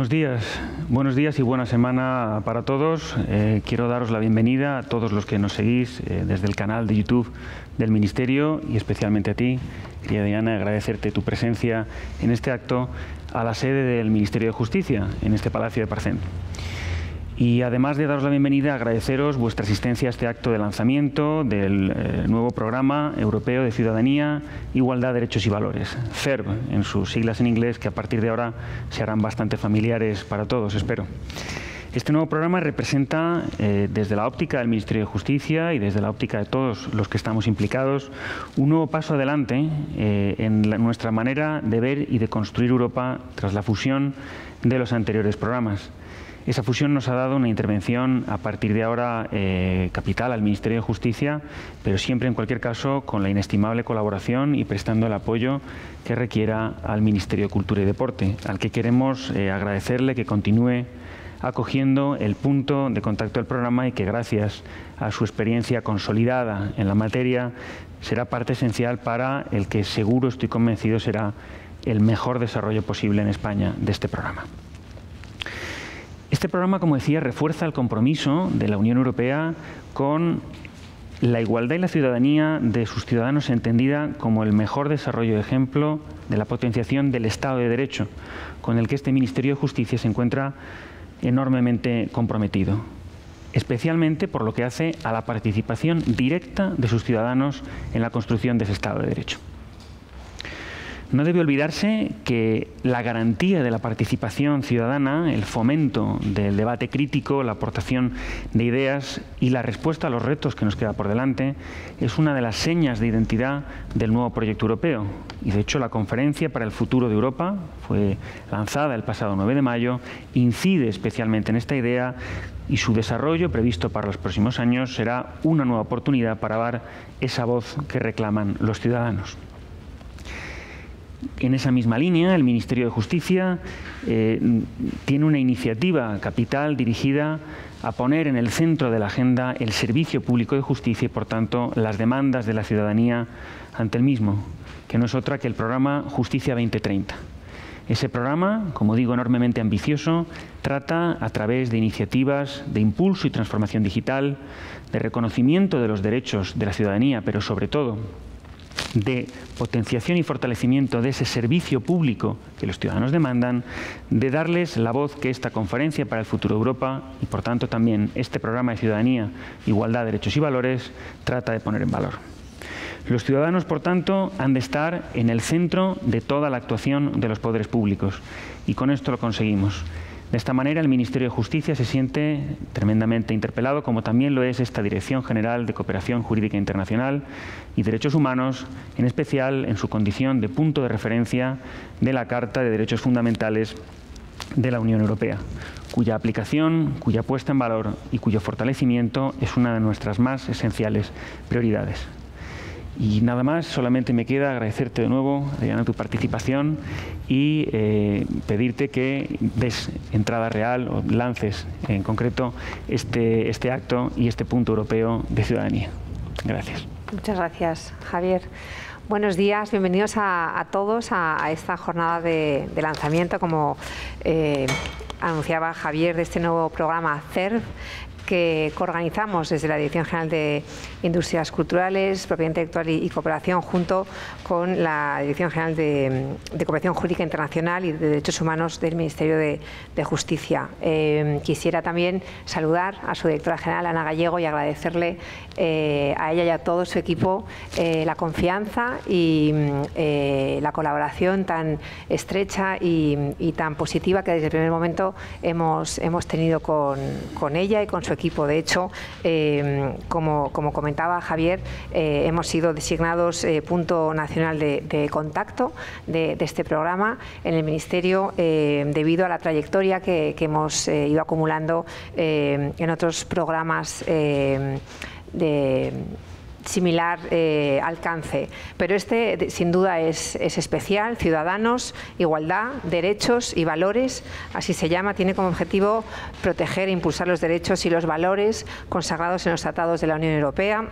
Buenos días, buenos días y buena semana para todos. Eh, quiero daros la bienvenida a todos los que nos seguís eh, desde el canal de YouTube del Ministerio y especialmente a ti, querida Diana, agradecerte tu presencia en este acto a la sede del Ministerio de Justicia, en este Palacio de Parcén. Y además de daros la bienvenida, agradeceros vuestra asistencia a este acto de lanzamiento del eh, nuevo programa europeo de ciudadanía, igualdad, derechos y valores, CERB, en sus siglas en inglés, que a partir de ahora se harán bastante familiares para todos, espero. Este nuevo programa representa, eh, desde la óptica del Ministerio de Justicia y desde la óptica de todos los que estamos implicados, un nuevo paso adelante eh, en nuestra manera de ver y de construir Europa tras la fusión de los anteriores programas. Esa fusión nos ha dado una intervención a partir de ahora eh, capital al Ministerio de Justicia, pero siempre en cualquier caso con la inestimable colaboración y prestando el apoyo que requiera al Ministerio de Cultura y Deporte, al que queremos eh, agradecerle que continúe acogiendo el punto de contacto del programa y que gracias a su experiencia consolidada en la materia será parte esencial para el que seguro estoy convencido será el mejor desarrollo posible en España de este programa. Este programa, como decía, refuerza el compromiso de la Unión Europea con la igualdad y la ciudadanía de sus ciudadanos entendida como el mejor desarrollo de ejemplo de la potenciación del Estado de Derecho, con el que este Ministerio de Justicia se encuentra enormemente comprometido, especialmente por lo que hace a la participación directa de sus ciudadanos en la construcción de ese Estado de Derecho. No debe olvidarse que la garantía de la participación ciudadana, el fomento del debate crítico, la aportación de ideas y la respuesta a los retos que nos queda por delante es una de las señas de identidad del nuevo proyecto europeo. Y de hecho la Conferencia para el Futuro de Europa fue lanzada el pasado 9 de mayo, incide especialmente en esta idea y su desarrollo previsto para los próximos años será una nueva oportunidad para dar esa voz que reclaman los ciudadanos. En esa misma línea, el Ministerio de Justicia eh, tiene una iniciativa capital dirigida a poner en el centro de la agenda el servicio público de justicia y, por tanto, las demandas de la ciudadanía ante el mismo, que no es otra que el programa Justicia 2030. Ese programa, como digo, enormemente ambicioso, trata a través de iniciativas de impulso y transformación digital, de reconocimiento de los derechos de la ciudadanía, pero sobre todo de potenciación y fortalecimiento de ese servicio público que los ciudadanos demandan, de darles la voz que esta conferencia para el futuro de Europa y por tanto también este programa de ciudadanía, igualdad, derechos y valores trata de poner en valor. Los ciudadanos, por tanto, han de estar en el centro de toda la actuación de los poderes públicos y con esto lo conseguimos. De esta manera, el Ministerio de Justicia se siente tremendamente interpelado, como también lo es esta Dirección General de Cooperación Jurídica Internacional y Derechos Humanos, en especial en su condición de punto de referencia de la Carta de Derechos Fundamentales de la Unión Europea, cuya aplicación, cuya puesta en valor y cuyo fortalecimiento es una de nuestras más esenciales prioridades. Y nada más, solamente me queda agradecerte de nuevo, Adriana, tu participación y eh, pedirte que des entrada real o lances en concreto este, este acto y este punto europeo de ciudadanía. Gracias. Muchas gracias, Javier. Buenos días, bienvenidos a, todos a, esta jornada de, lanzamiento, como eh, anunciaba Javier, de este nuevo programa CERF, que organizamos desde la Dirección General de Industrias Culturales, Propiedad Intelectual y, Cooperación, junto con la Dirección General de, Cooperación Jurídica Internacional y de Derechos Humanos del Ministerio de, Justicia. Eh, quisiera también saludar a su directora general, Ana Gallego, y agradecerle eh, a ella y a todo su equipo eh, la confianza y la colaboración tan estrecha y, tan positiva que desde el primer momento hemos, hemos tenido con, con ella y con su equipo. De hecho, em, como, como, comentaba Javier, eh, hemos sido designados eh, punto nacional de, contacto de, este programa en el Ministerio em, debido a la trayectoria que hemos eh, ido acumulando em, en otros programas de similar eh, alcance. Pero este, sin duda, es, es, especial. Ciudadanos, igualdad, derechos y valores, así se llama, tiene como objetivo proteger e impulsar los derechos y los valores consagrados en los tratados de la Unión Europea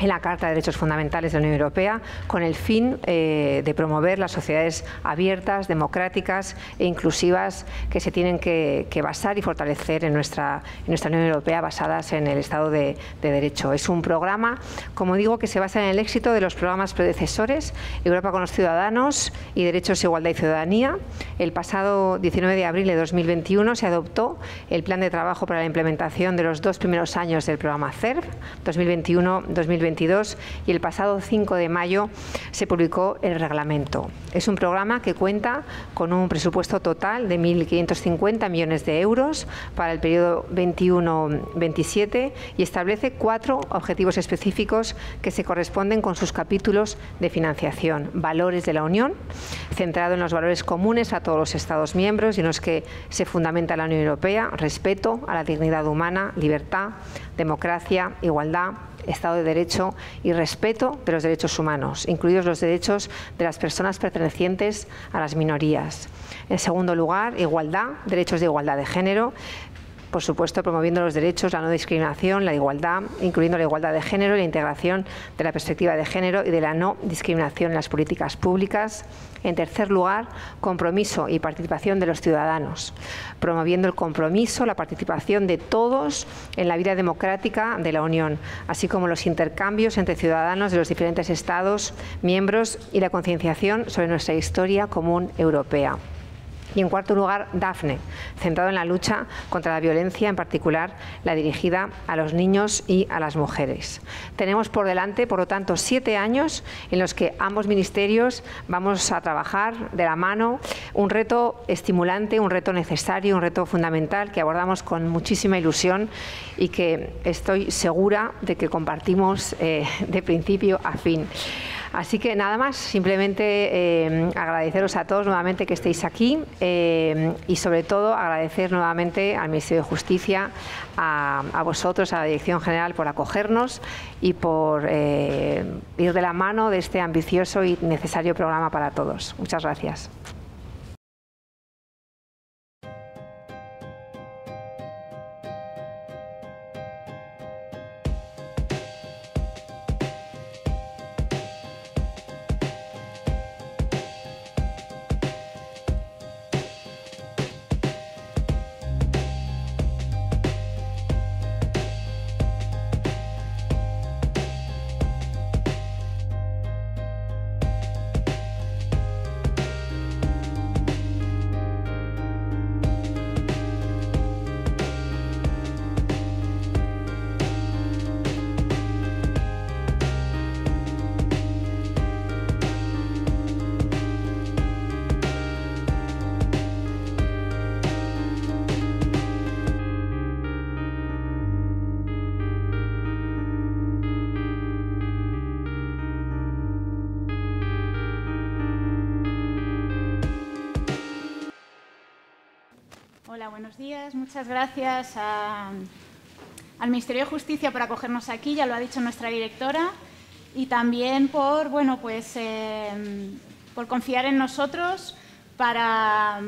en la Carta de Derechos Fundamentales de la Unión Europea con el fin eh, de promover las sociedades abiertas, democráticas e inclusivas que se tienen que, basar y fortalecer en nuestra, nuestra, Unión Europea basadas en el Estado de, Derecho. Es un programa, como digo, que se basa en el éxito de los programas predecesores Europa con los Ciudadanos y Derechos, Igualdad y Ciudadanía. El pasado 19 de abril de 2021 se adoptó el plan de trabajo para la implementación de los dos primeros años del programa CERF 2021-2022 22 y el pasado 5 de mayo se publicó el reglamento. Es un programa que cuenta con un presupuesto total de 1.550 millones de euros para el periodo 21-27 y establece cuatro objetivos específicos que se corresponden con sus capítulos de financiación. Valores de la Unión, centrado en los valores comunes a todos los Estados miembros y en los que se fundamenta la Unión Europea, respeto a la dignidad humana, libertad, democracia, igualdad, Estado de Derecho y respeto de los derechos humanos, incluidos los derechos de las personas pertenecientes a las minorías. En segundo lugar, igualdad, derechos de igualdad de género, por supuesto, promoviendo los derechos, la no discriminación, la igualdad, incluyendo la igualdad de género y la integración de la perspectiva de género y de la no discriminación en las políticas públicas. En tercer lugar, compromiso y participación de los ciudadanos, promoviendo el compromiso, la participación de todos en la vida democrática de la Unión, así como los intercambios entre ciudadanos de los diferentes Estados miembros y la concienciación sobre nuestra historia común europea. Y en cuarto lugar, DAFNE, centrado en la lucha contra la violencia, en particular la dirigida a los niños y a las mujeres. Tenemos por delante, por lo tanto, siete años en los que ambos ministerios vamos a trabajar de la mano un reto estimulante, un reto necesario, un reto fundamental que abordamos con muchísima ilusión y que estoy segura de que compartimos eh, de principio a fin. Así que nada más, simplemente eh, agradeceros a todos nuevamente que estéis aquí eh, y sobre todo agradecer nuevamente al Ministerio de Justicia, a, vosotros, a la Dirección General por acogernos y por eh, ir de la mano de este ambicioso y necesario programa para todos. Muchas gracias. muchas gracias al Ministerio de Justicia por acogernos aquí, ya lo ha dicho nuestra directora, y también por, bueno, pues, em, por confiar en nosotros para,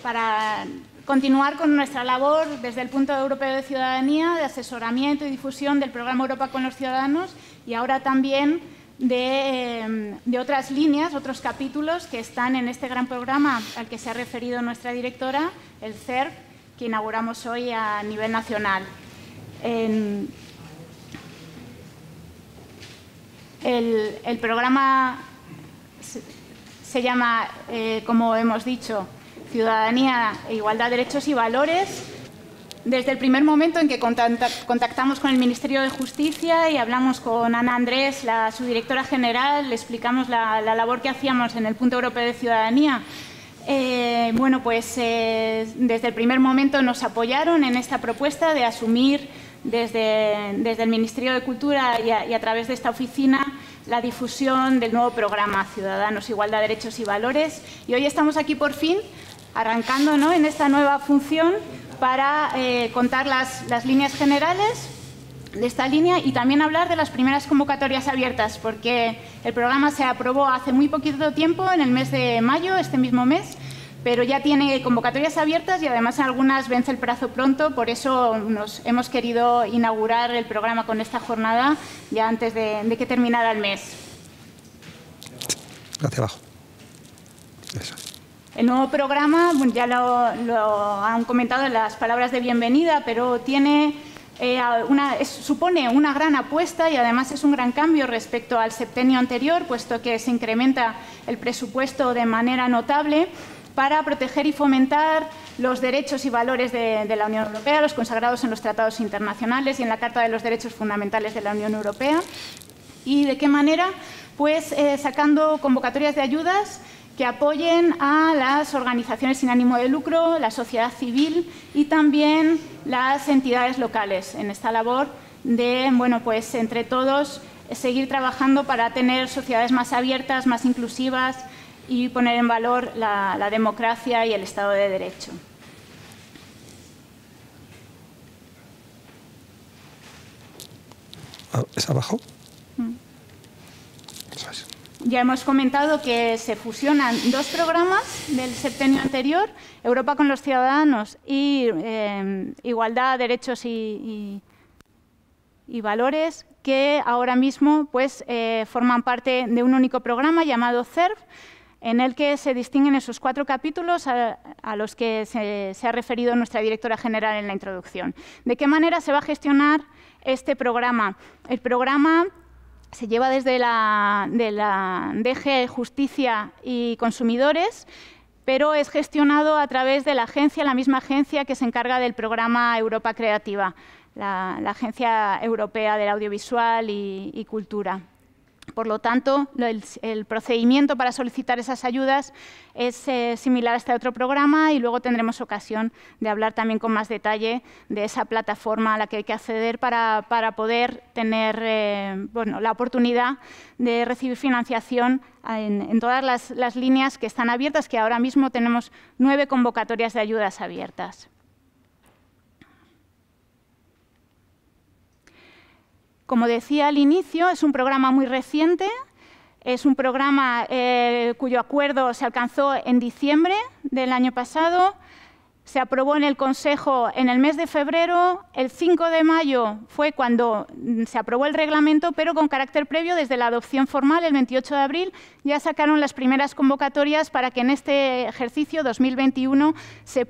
para continuar con nuestra labor desde el punto europeo de ciudadanía, de asesoramiento y difusión del programa Europa con los ciudadanos y ahora también de, em, otras líneas, otros capítulos que están en este gran programa al que se ha referido nuestra directora, el CERP, que inauguramos hoy a nivel nacional. el, programa se, llama, eh, como hemos dicho, Ciudadanía, e Igualdad, Derechos y Valores. Desde el primer momento en que contactamos con el Ministerio de Justicia y hablamos con Ana Andrés, la subdirectora general, le explicamos la, la labor que hacíamos en el Punto Europeo de Ciudadanía eh, bueno, pues eh, desde el primer momento nos apoyaron en esta propuesta de asumir desde, el Ministerio de Cultura y a, través de esta oficina la difusión del nuevo programa Ciudadanos, Igualdad, Derechos y Valores. Y hoy estamos aquí por fin arrancando en esta nueva función para eh, contar las, las líneas generales, de esta línea y también hablar de las primeras convocatorias abiertas, porque el programa se aprobó hace muy poquito tiempo, en el mes de mayo, este mismo mes, pero ya tiene convocatorias abiertas y además algunas vence el plazo pronto, por eso nos hemos querido inaugurar el programa con esta jornada ya antes de, que terminara el mes. Hacia abajo. El nuevo programa, ya lo, lo han comentado en las palabras de bienvenida, pero tiene eh, supone una gran apuesta y además es un gran cambio respecto al septenio anterior, puesto que se incrementa el presupuesto de manera notable para proteger y fomentar los derechos y valores de, la Unión Europea, los consagrados en los tratados internacionales y en la Carta de los Derechos Fundamentales de la Unión Europea. ¿Y de qué manera? Pues eh, sacando convocatorias de ayudas que apoyen a las organizaciones sin ánimo de lucro, la sociedad civil y también las entidades locales en esta labor de, bueno, pues entre todos seguir trabajando para tener sociedades más abiertas, más inclusivas y poner en valor la, democracia y el Estado de Derecho. Ah, ¿Es abajo? Mm. Ya hemos comentado que se fusionan dos programas del septenio anterior, Europa con los Ciudadanos y eh, Igualdad, Derechos y, Valores, que ahora mismo pues, eh, forman parte de un único programa llamado CERF, en el que se distinguen esos cuatro capítulos a, los que se, se, ha referido nuestra directora general en la introducción. ¿De qué manera se va a gestionar este programa? El programa se lleva desde la, de DG Justicia y Consumidores, pero es gestionado a través de la agencia, la misma agencia que se encarga del programa Europa Creativa, la, Agencia Europea del Audiovisual y Cultura. Por lo tanto, el, procedimiento para solicitar esas ayudas es eh, similar a este otro programa y luego tendremos ocasión de hablar también con más detalle de esa plataforma a la que hay que acceder para, poder tener eh, la oportunidad de recibir financiación en, todas las líneas que están abiertas, que ahora mismo tenemos nueve convocatorias de ayudas abiertas. Como decía al inicio, es un programa muy reciente, es un programa eh, cuyo acuerdo se alcanzó en diciembre del año pasado, se aprobó en el Consejo en el mes de febrero, el 5 de mayo fue cuando mm, se aprobó el reglamento, pero con carácter previo desde la adopción formal el 28 de abril ya sacaron las primeras convocatorias para que en este ejercicio 2021 se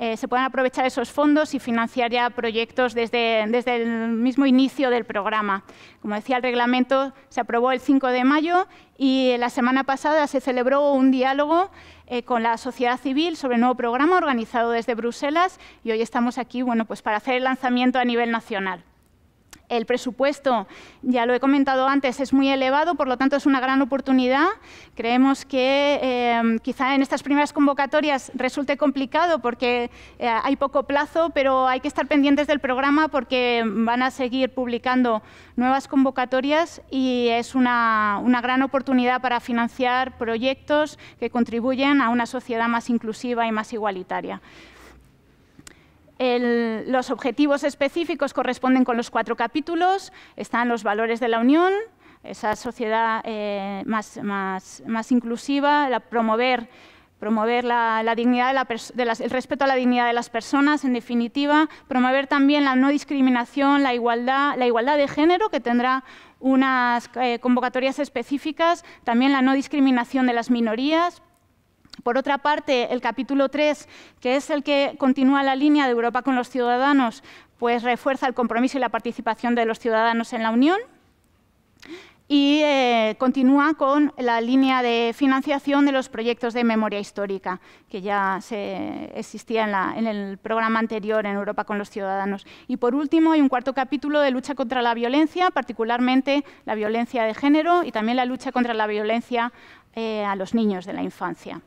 eh, se puedan aprovechar esos fondos y financiar ya proyectos desde, desde el mismo inicio del programa. Como decía, el reglamento se aprobó el 5 de mayo y la semana pasada se celebró un diálogo eh, con la sociedad civil sobre el nuevo programa organizado desde Bruselas y hoy estamos aquí bueno, pues para hacer el lanzamiento a nivel nacional. El presupuesto, ya lo he comentado antes, es muy elevado, por lo tanto es una gran oportunidad. Creemos que em, quizá en estas primeras convocatorias resulte complicado porque eh, hay poco plazo, pero hay que estar pendientes del programa porque van a seguir publicando nuevas convocatorias y es una, una gran oportunidad para financiar proyectos que contribuyen a una sociedad más inclusiva y más igualitaria los objetivos específicos corresponden con los cuatro capítulos. Están los valores de la Unión, esa sociedad eh, más, inclusiva, la, promover, la, dignidad el respeto a la dignidad de las personas, en definitiva, promover también la no discriminación, la igualdad, la igualdad de género, que tendrá unas eh, convocatorias específicas, también la no discriminación de las minorías, por otra parte, el capítulo 3, que es el que continúa la línea de Europa con los ciudadanos, pues refuerza el compromiso y la participación de los ciudadanos en la Unión y eh, continúa con la línea de financiación de los proyectos de memoria histórica, que ya se existía en, el programa anterior en Europa con los ciudadanos. Y por último, hay un cuarto capítulo de lucha contra la violencia, particularmente la violencia de género y también la lucha contra la violencia eh, a los niños de la infancia.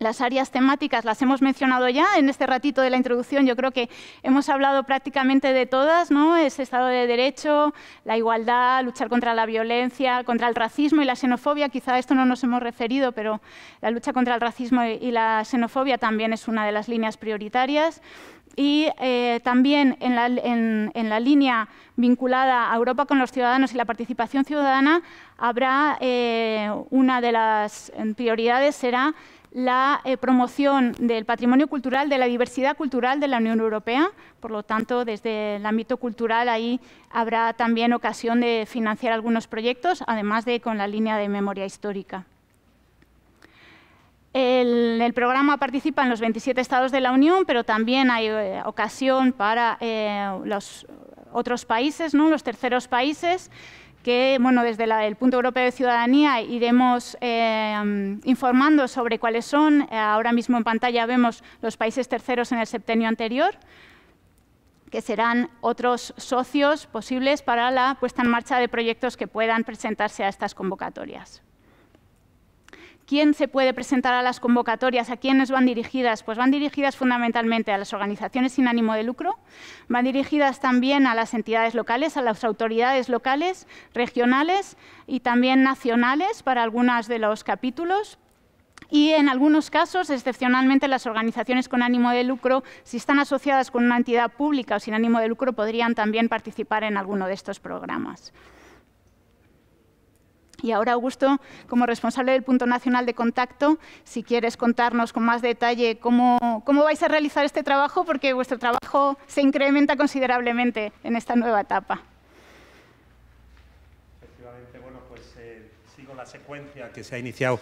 Las áreas temáticas las hemos mencionado ya en este ratito de la introducción. Yo creo que hemos hablado prácticamente de todas, ¿no? Es Estado de Derecho, la igualdad, luchar contra la violencia, contra el racismo y la xenofobia. Quizá a esto no nos hemos referido, pero la lucha contra el racismo y la xenofobia también es una de las líneas prioritarias. Y eh, también en la, en, línea vinculada a Europa con los ciudadanos y la participación ciudadana, habrá eh, una de las prioridades será la eh, promoción del patrimonio cultural, de la diversidad cultural de la Unión Europea. Por lo tanto, desde el ámbito cultural ahí habrá también ocasión de financiar algunos proyectos, además de con la línea de memoria histórica. El, programa participa en los 27 estados de la Unión, pero también hay eh, ocasión para eh, los otros países, ¿no? los terceros países, que bueno, desde el punto europeo de ciudadanía iremos eh, informando sobre cuáles son. Ahora mismo en pantalla vemos los países terceros en el septenio anterior, que serán otros socios posibles para la puesta en marcha de proyectos que puedan presentarse a estas convocatorias. ¿Quién se puede presentar a las convocatorias? ¿A quiénes van dirigidas? Pues van dirigidas fundamentalmente a las organizaciones sin ánimo de lucro, van dirigidas también a las entidades locales, a las autoridades locales, regionales y también nacionales para algunos de los capítulos, y en algunos casos, excepcionalmente, las organizaciones con ánimo de lucro, si están asociadas con una entidad pública o sin ánimo de lucro, podrían también participar en alguno de estos programas. Y ahora, Augusto, como responsable del Punto Nacional de Contacto, si quieres contarnos con más detalle cómo, vais a realizar este trabajo, porque vuestro trabajo se incrementa considerablemente en esta nueva etapa. la secuencia que se ha iniciado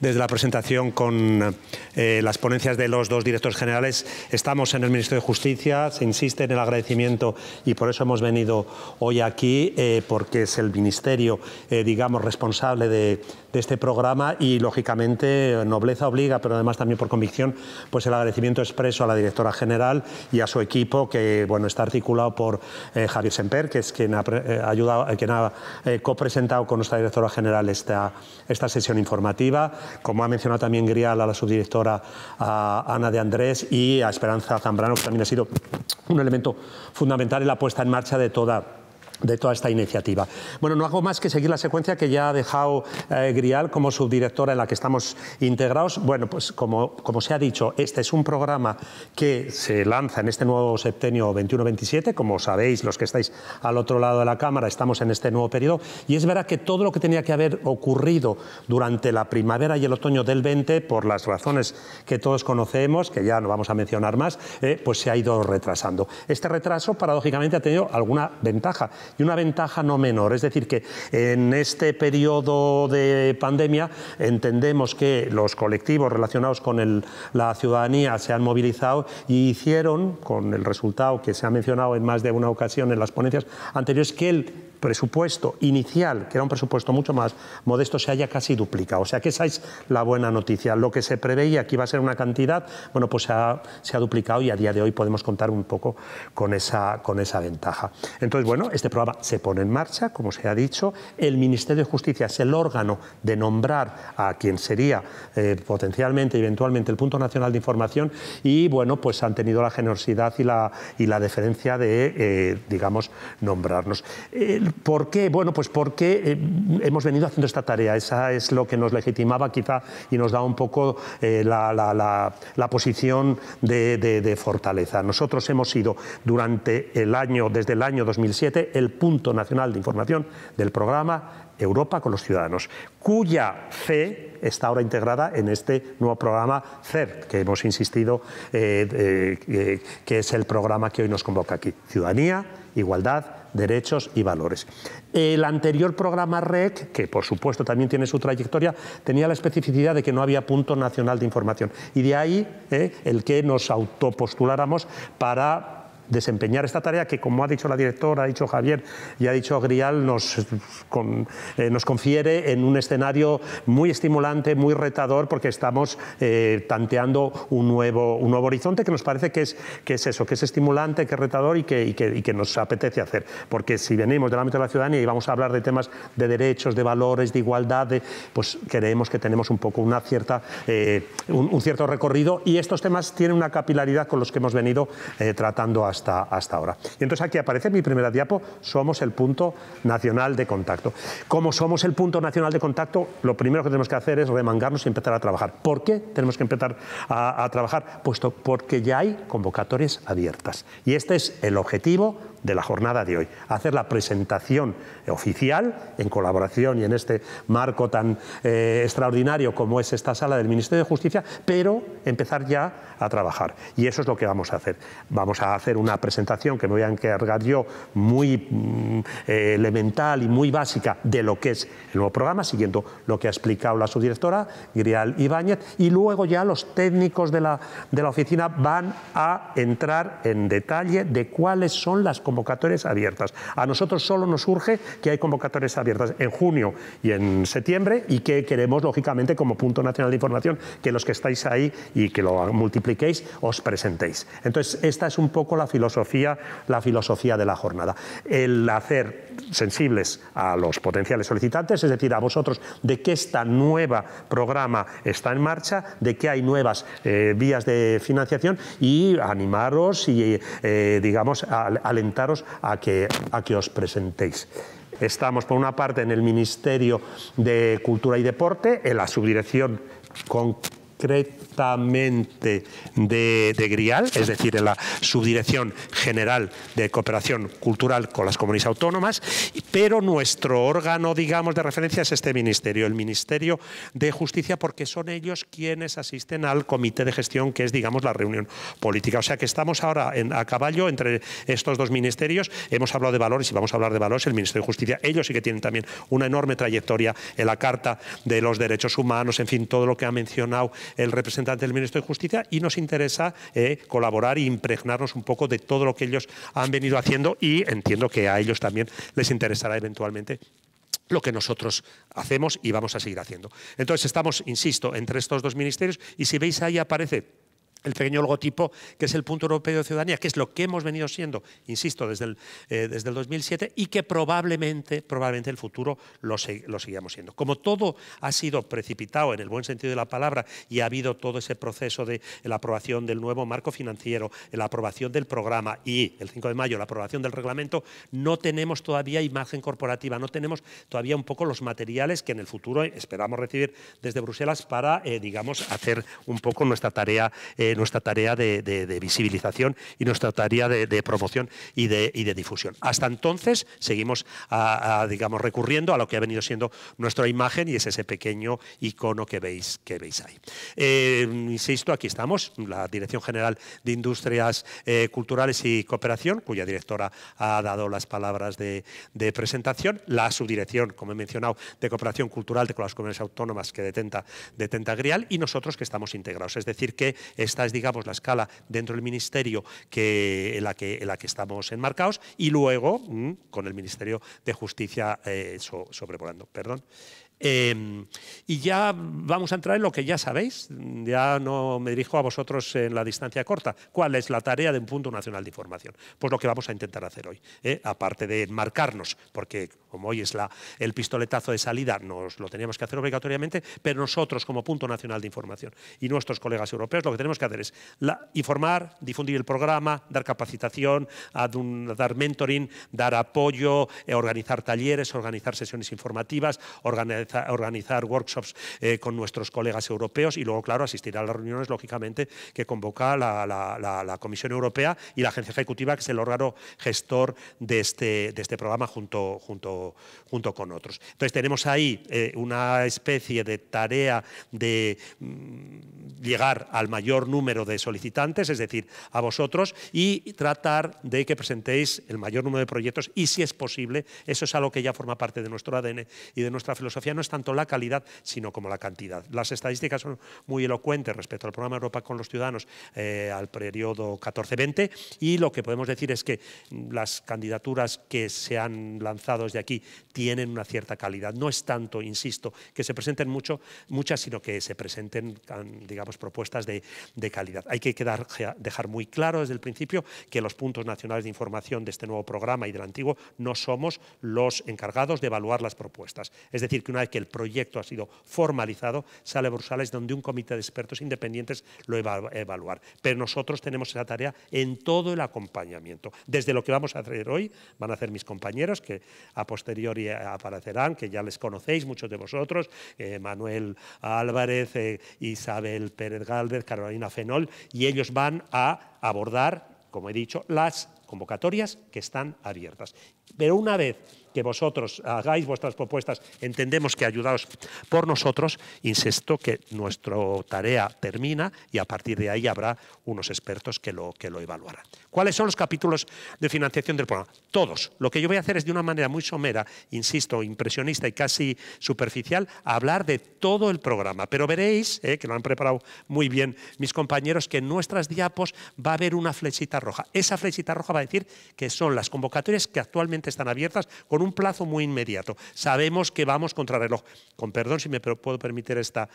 desde la presentación con eh, las ponencias de los dos directores generales. Estamos en el Ministerio de Justicia, se insiste en el agradecimiento y por eso hemos venido hoy aquí, eh, porque es el ministerio, eh, digamos, responsable de, de este programa y, lógicamente, nobleza obliga, pero además también por convicción, pues el agradecimiento expreso a la directora general y a su equipo, que bueno, está articulado por eh, Javier Semper, que es quien ha, eh, ayudado, eh, quien ha copresentado con nuestra directora general esta, esta sesión informativa, como ha mencionado también Grial a la subdirectora Ana de Andrés y a Esperanza Zambrano, que también ha sido un elemento fundamental en la puesta en marcha de toda de toda esta iniciativa. Bueno, no hago más que seguir la secuencia que ya ha dejado eh, Grial como subdirectora en la que estamos integrados. Bueno, pues como, se ha dicho, este es un programa que se lanza en este nuevo septenio 21-27. Como sabéis, los que estáis al otro lado de la cámara, estamos en este nuevo periodo. Y es verdad que todo lo que tenía que haber ocurrido durante la primavera y el otoño del 20, por las razones que todos conocemos, que ya no vamos a mencionar más, eh, pues se ha ido retrasando. Este retraso, paradójicamente, ha tenido alguna ventaja y una ventaja no menor. Es decir, que en este periodo de pandemia entendemos que los colectivos relacionados con la ciudadanía se han movilizado y hicieron, con el resultado que se ha mencionado en más de una ocasión en las ponencias anteriores, que el presupuesto inicial, que era un presupuesto mucho más modesto, se haya casi duplicado. O sea que esa es la buena noticia. Lo que se preveía que iba a ser una cantidad, bueno, pues se ha, duplicado y a día de hoy podemos contar un poco con esa, con esa ventaja. Entonces, bueno, este programa se pone en marcha, como se ha dicho. El Ministerio de Justicia es el órgano de nombrar a quien sería eh, potencialmente, eventualmente, el Punto Nacional de Información y, bueno, pues han tenido la generosidad y la, y la deferencia de, eh, digamos, nombrarnos. ¿Por qué? Bueno, pues porque eh, hemos venido haciendo esta tarea. Esa es lo que nos legitimaba quizá y nos da un poco eh, la, posición de, fortaleza. Nosotros hemos sido durante el año, desde el año 2007, el punto nacional de información del programa Europa con los ciudadanos, cuya fe está ahora integrada en este nuevo programa CERT, que hemos insistido eh, que es el programa que hoy nos convoca aquí. Ciudadanía, igualdad derechos y valores. El anterior programa REC, que por supuesto también tiene su trayectoria, tenía la especificidad de que no había punto nacional de información. Y de ahí eh, el que nos autopostuláramos para desempeñar esta tarea que, como ha dicho la directora, ha dicho Javier y ha dicho Grial, nos, eh, nos confiere en un escenario muy estimulante, muy retador, porque estamos eh, tanteando un nuevo, un nuevo horizonte que nos parece que es, que es eso, que es estimulante, que es retador y que, que, nos apetece hacer. Porque si venimos del ámbito de la ciudadanía y vamos a hablar de temas de derechos, de valores, de igualdad, pues creemos que tenemos un poco una cierta, eh, un, cierto recorrido y estos temas tienen una capilaridad con los que hemos venido tratando hasta hasta, ahora. Y entonces aquí aparece mi primera diapo, somos el punto nacional de contacto. Como somos el punto nacional de contacto, lo primero que tenemos que hacer es remangarnos y empezar a trabajar. ¿Por qué tenemos que empezar a, a trabajar? Puesto porque ya hay convocatorias abiertas. Y este es el objetivo de la jornada de hoy, hacer la presentación oficial en colaboración y en este marco tan eh, extraordinario como es esta sala del Ministerio de Justicia, pero empezar ya a trabajar. Y eso es lo que vamos a hacer. Vamos a hacer una presentación que me voy a encargar yo muy mm, eh, elemental y muy básica de lo que es el nuevo programa, siguiendo lo que ha explicado la subdirectora Grial Ibáñez, y luego ya los técnicos de la, de la oficina van a entrar en detalle de cuáles son las convocatorias abiertas. A nosotros solo nos urge que hay convocatorias abiertas en junio y en septiembre y que queremos, lógicamente, como punto nacional de información, que los que estáis ahí y que lo multipliquéis, os presentéis. Entonces, esta es un poco la filosofía, la filosofía de la jornada. El hacer sensibles a los potenciales solicitantes, es decir, a vosotros, de que esta nueva programa está en marcha, de que hay nuevas eh, vías de financiación y animaros y, eh, digamos, alentar a que, a que os presentéis. Estamos, por una parte, en el Ministerio de Cultura y Deporte, en la subdirección con concretamente de, Grial, es decir, en la Subdirección General de Cooperación Cultural con las Comunidades Autónomas, pero nuestro órgano, digamos, de referencia es este ministerio, el Ministerio de Justicia, porque son ellos quienes asisten al comité de gestión, que es, digamos, la reunión política. O sea que estamos ahora a caballo entre estos dos ministerios. Hemos hablado de valores y vamos a hablar de valores. El Ministerio de Justicia, ellos sí que tienen también una enorme trayectoria en la Carta de los Derechos Humanos, en fin, todo lo que ha mencionado el representante del ministro de Justicia y nos interesa eh, colaborar e impregnarnos un poco de todo lo que ellos han venido haciendo y entiendo que a ellos también les interesará eventualmente lo que nosotros hacemos y vamos a seguir haciendo. Entonces estamos, insisto, entre estos dos ministerios y si veis ahí aparece el pequeño logotipo que es el punto europeo de ciudadanía, que es lo que hemos venido siendo, insisto, desde el, eh, desde el 2007 y que probablemente, probablemente el futuro lo, lo, sigamos siendo. Como todo ha sido precipitado en el buen sentido de la palabra y ha habido todo ese proceso de la aprobación del nuevo marco financiero, la aprobación del programa y el 5 de mayo la aprobación del reglamento, no tenemos todavía imagen corporativa, no tenemos todavía un poco los materiales que en el futuro esperamos recibir desde Bruselas para, eh, digamos, hacer un poco nuestra tarea. Eh, nuestra tarea de, visibilización y nuestra tarea de, promoción y de, difusión. Hasta entonces seguimos, digamos, recurriendo a lo que ha venido siendo nuestra imagen y es ese pequeño icono que veis, que veis ahí. Eh, insisto, aquí estamos, la Dirección General de Industrias eh, Culturales y Cooperación, cuya directora ha dado las palabras de, presentación, la subdirección, como he mencionado, de Cooperación Cultural de las Comunidades Autónomas que detenta, detenta Grial y nosotros que estamos integrados. Es decir, que esta es, digamos, la escala dentro del ministerio que, en, la que, estamos enmarcados y luego mm, con el Ministerio de Justicia eh, sobrevolando. Em, y ya vamos a entrar en lo que ya sabéis, ya no me dirijo a vosotros en la distancia corta. ¿Cuál es la tarea de un punto nacional de información? Pues lo que vamos a intentar hacer hoy, ¿eh? aparte de marcarnos porque como hoy es la, el pistoletazo de salida, nos lo teníamos que hacer obligatoriamente, pero nosotros como punto nacional de información y nuestros colegas europeos lo que tenemos que hacer es informar, difundir el programa, dar capacitación, dar mentoring, dar apoyo, eh, organizar talleres, organizar sesiones informativas, organizar organizar, workshops eh, con nuestros colegas europeos y luego, claro, asistir a las reuniones, lógicamente, que convoca la, Comisión Europea y la Agencia Ejecutiva, que es el órgano gestor de este, de este programa junto, junto, junto con otros. Entonces, tenemos ahí eh, una especie de tarea de mm, llegar al mayor número de solicitantes, es decir, a vosotros, y tratar de que presentéis el mayor número de proyectos y, si es posible, eso es algo que ya forma parte de nuestro ADN y de nuestra filosofía, no es tanto la calidad, sino como la cantidad. Las estadísticas son muy elocuentes respecto al programa Europa con los ciudadanos eh, al periodo 14-20 y lo que podemos decir es que mm, las candidaturas que se han lanzado desde aquí tienen una cierta calidad. No es tanto, insisto, que se presenten mucho, muchas, sino que se presenten, digamos, propuestas de, calidad. Hay que quedar, dejar muy claro desde el principio que los puntos nacionales de información de este nuevo programa y del antiguo no somos los encargados de evaluar las propuestas. Es decir, que una vez que el proyecto ha sido formalizado, sale a Bruselas donde un comité de expertos independientes lo va a evaluar. Pero nosotros tenemos esa tarea en todo el acompañamiento. Desde lo que vamos a hacer hoy, van a hacer mis compañeros, que a posteriori eh, aparecerán, que ya les conocéis muchos de vosotros, eh, Manuel Álvarez, eh, Isabel Pérez Galvez, Carolina Fenol, y ellos van a abordar, como he dicho, las convocatorias que están abiertas. Pero una vez que vosotros hagáis vuestras propuestas, entendemos que ayudados por nosotros, insisto que nuestra tarea termina y a partir de ahí habrá unos expertos que lo, que lo evaluarán. ¿Cuáles son los capítulos de financiación del programa? Todos. Lo que yo voy a hacer es de una manera muy somera, insisto, impresionista y casi superficial, hablar de todo el programa. Pero veréis, eh, que lo han preparado muy bien mis compañeros, que en nuestras diapos va a haber una flechita roja. Esa flechita roja va decir que son las convocatorias que actualmente están abiertas con un plazo muy inmediato. Sabemos que vamos contra reloj. Con perdón si me puedo permitir esta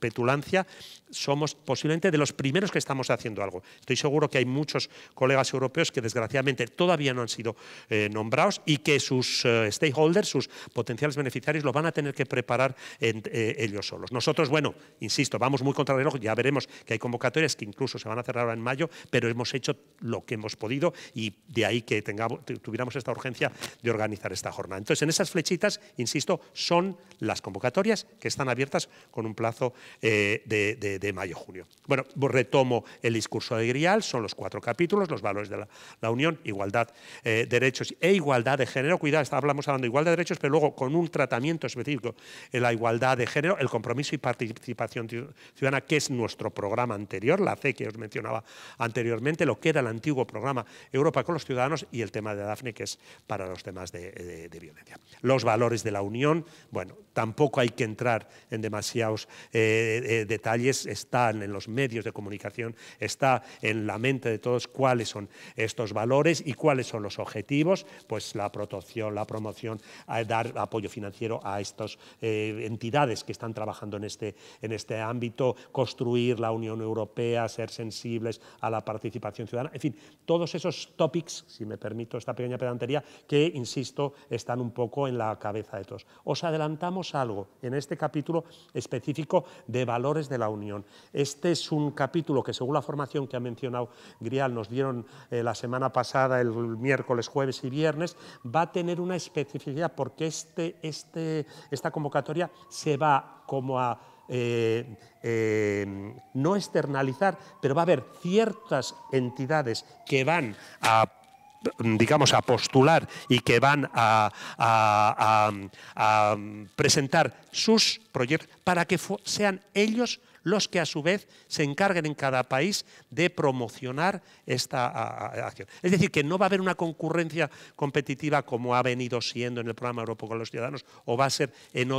petulancia, somos posiblemente de los primeros que estamos haciendo algo. Estoy seguro que hay muchos colegas europeos que desgraciadamente todavía no han sido eh, nombrados y que sus eh, stakeholders, sus potenciales beneficiarios, lo van a tener que preparar eh, ellos solos. Nosotros, bueno, insisto, vamos muy contra reloj, ya veremos que hay convocatorias que incluso se van a cerrar ahora en mayo, pero hemos hecho lo que hemos podido y de ahí que tengamos, tuviéramos esta urgencia de organizar esta jornada. Entonces, en esas flechitas, insisto, son las convocatorias que están abiertas con un plazo eh, de, mayo-junio. Bueno, pues retomo el discurso de Grial, son los cuatro capítulos, los valores de la, Unión, igualdad, de eh, derechos e igualdad de género. Cuidado, hablamos hablando de igualdad de derechos, pero luego con un tratamiento específico en la igualdad de género, el compromiso y participación ciudadana, que es nuestro programa anterior, la C que os mencionaba anteriormente, lo que era el antiguo programa Europa con los ciudadanos y el tema de Dafne, que es para los temas de, violencia. Los valores de la Unión, bueno, tampoco hay que entrar en demasiados eh, eh, detalles, están en los medios de comunicación, está en la mente de todos cuáles son estos valores y cuáles son los objetivos, pues la protección, la promoción, dar apoyo financiero a estas eh, entidades que están trabajando en este, en este ámbito, construir la Unión Europea, ser sensibles a la participación ciudadana, en fin, todos esos topics, si me permito esta pequeña pedantería, que, insisto, están un poco en la cabeza de todos. Os adelantamos algo en este capítulo específico de valores de la Unión. Este es un capítulo que según la formación que ha mencionado Grial nos dieron eh, la semana pasada, el miércoles, jueves y viernes, va a tener una especificidad porque este, este, esta convocatoria se va como a eh, eh, no externalizar, pero va a haber ciertas entidades que van a digamos, a postular y que van a, presentar sus proyectos para que sean ellos los que a su vez se encarguen en cada país de promocionar esta acción. Es decir, que no va a haber una concurrencia competitiva como ha venido siendo en el programa Europa con los Ciudadanos o va a ser en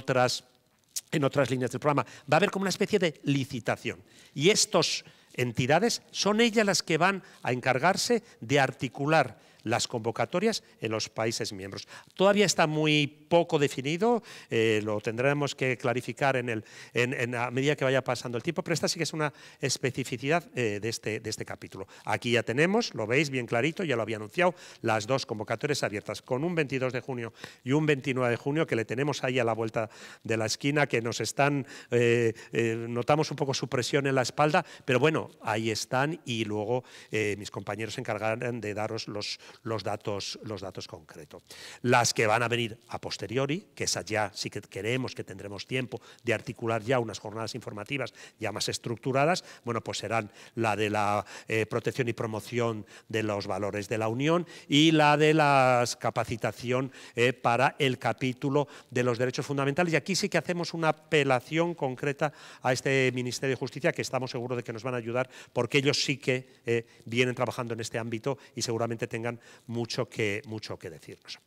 en otras líneas del programa. Va a haber como una especie de licitación. Y estas entidades son ellas las que van a encargarse de articular las convocatorias en los países miembros. Todavía está muy poco definido, eh, lo tendremos que clarificar en el, en, en, a medida que vaya pasando el tiempo, pero esta sí que es una especificidad eh, de, este, de este capítulo. Aquí ya tenemos, lo veis bien clarito, ya lo había anunciado, las dos convocatorias abiertas, con un 22 de junio y un 29 de junio que le tenemos ahí a la vuelta de la esquina, que nos están, eh, notamos un poco su presión en la espalda, pero bueno, ahí están y luego mis compañeros se encargarán de daros los los datos, los datos concretos. Las que van a venir a posteriori, que es ya sí que queremos que tendremos tiempo de articular ya unas jornadas informativas ya más estructuradas, bueno, pues serán la de la eh, protección y promoción de los valores de la Unión y la de la capacitación eh, para el capítulo de los derechos fundamentales. Y aquí sí que hacemos una apelación concreta a este Ministerio de Justicia, que estamos seguros de que nos van a ayudar, porque ellos sí que eh, vienen trabajando en este ámbito y seguramente tengan mucho que, mucho que decirnos.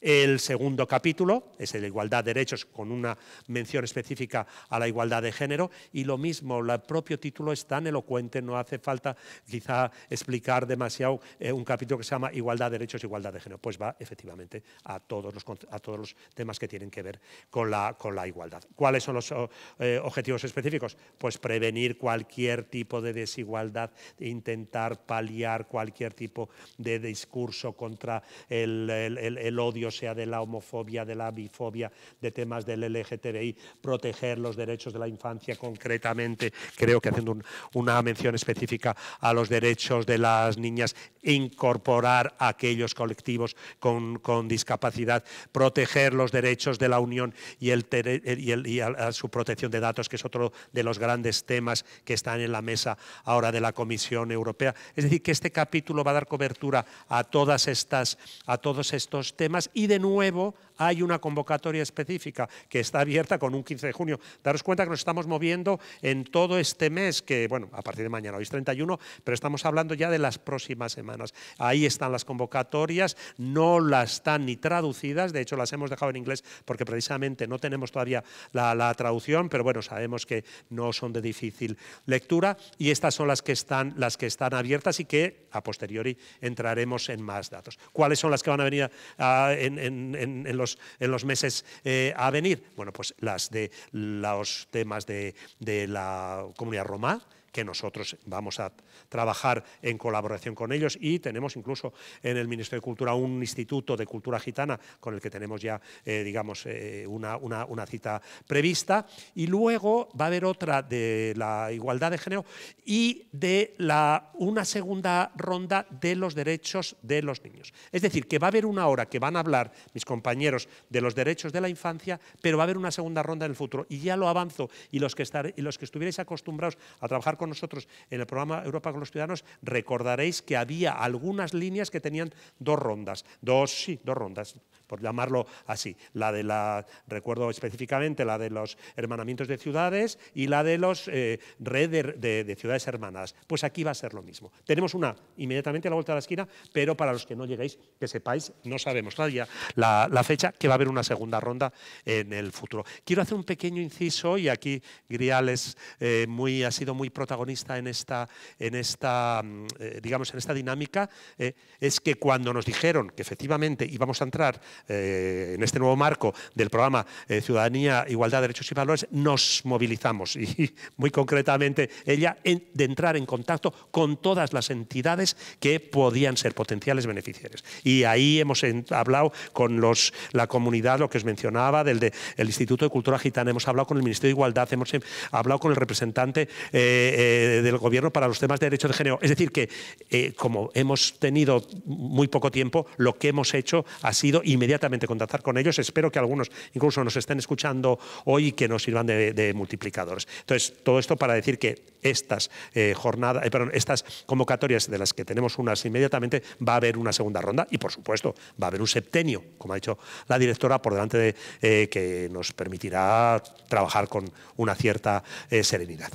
El segundo capítulo es el de igualdad de derechos con una mención específica a la igualdad de género y lo mismo, el propio título es tan elocuente, no hace falta quizá explicar demasiado eh, un capítulo que se llama igualdad de derechos, igualdad de género, pues va efectivamente a todos los, a todos los temas que tienen que ver con la, con la igualdad. ¿Cuáles son los eh, objetivos específicos? Pues prevenir cualquier tipo de desigualdad, intentar paliar cualquier tipo de discurso contra el, odio, sea de la homofobia, de la bifobia, de temas del LGTBI, proteger los derechos de la infancia concretamente, creo que haciendo una mención específica a los derechos de las niñas, incorporar aquellos colectivos con, discapacidad, proteger los derechos de la Unión y, su protección de datos, que es otro de los grandes temas que están en la mesa ahora de la Comisión Europea. Es decir, que este capítulo va a dar cobertura a todas estas, a todos estos temas y de nuevo hay una convocatoria específica que está abierta con un 15 de junio. Daros cuenta que nos estamos moviendo en todo este mes, que bueno, a partir de mañana, hoy es 31, pero estamos hablando ya de las próximas semanas. Ahí están las convocatorias, no las están ni traducidas, de hecho las hemos dejado en inglés porque precisamente no tenemos todavía la, traducción, pero bueno, sabemos que no son de difícil lectura y estas son las que están, las que están abiertas y que a posteriori entraremos en más datos. ¿Cuáles son las que van a venir en los en los meses eh, a venir? Bueno, pues las de los temas de, de la comunidad romá, que nosotros vamos a trabajar en colaboración con ellos y tenemos incluso en el Ministerio de Cultura un instituto de cultura gitana con el que tenemos ya, eh, digamos, eh, una, una, cita prevista y luego va a haber otra de la igualdad de género y de la, una segunda ronda de los derechos de los niños. Es decir, que va a haber una hora que van a hablar mis compañeros de los derechos de la infancia, pero va a haber una segunda ronda en el futuro y ya lo avanzo y los que, estar, y los que estuvierais acostumbrados a trabajar con nosotros en el programa Europa con los Ciudadanos, recordaréis que había algunas líneas que tenían dos rondas, dos, sí, dos rondas, por llamarlo así. La de la, recuerdo específicamente, la de los hermanamientos de ciudades y la de los eh, redes de, ciudades hermanas. Pues aquí va a ser lo mismo. Tenemos una inmediatamente a la vuelta de la esquina, pero para los que no lleguéis, que sepáis, no sabemos todavía la, fecha, que va a haber una segunda ronda en el futuro. Quiero hacer un pequeño inciso y aquí Grial eh, muy, ha sido muy protagonista en esta, en esta mm, eh, digamos, en esta dinámica. es que cuando nos dijeron que efectivamente íbamos a entrar eh, en este nuevo marco del programa eh, Ciudadanía, Igualdad, Derechos y Valores, nos movilizamos y muy concretamente ella de entrar en contacto con todas las entidades que podían ser potenciales beneficiarios. Y ahí hemos hablado con los, la comunidad, lo que os mencionaba, del de, Instituto de Cultura Gitana, hemos hablado con el Ministerio de Igualdad, hemos em, hablado con el representante eh, del Gobierno para los temas de derechos de género. Es decir, que como hemos tenido muy poco tiempo, lo que hemos hecho ha sido inmediatamente inmediatamente contactar con ellos. Espero que algunos incluso nos estén escuchando hoy y que nos sirvan de, multiplicadores. Entonces, todo esto para decir que estas eh, jornadas, eh, perdón, estas convocatorias de las que tenemos unas inmediatamente, va a haber una segunda ronda y, por supuesto, va a haber un septenio, como ha dicho la directora, por delante de eh, que nos permitirá trabajar con una cierta serenidad.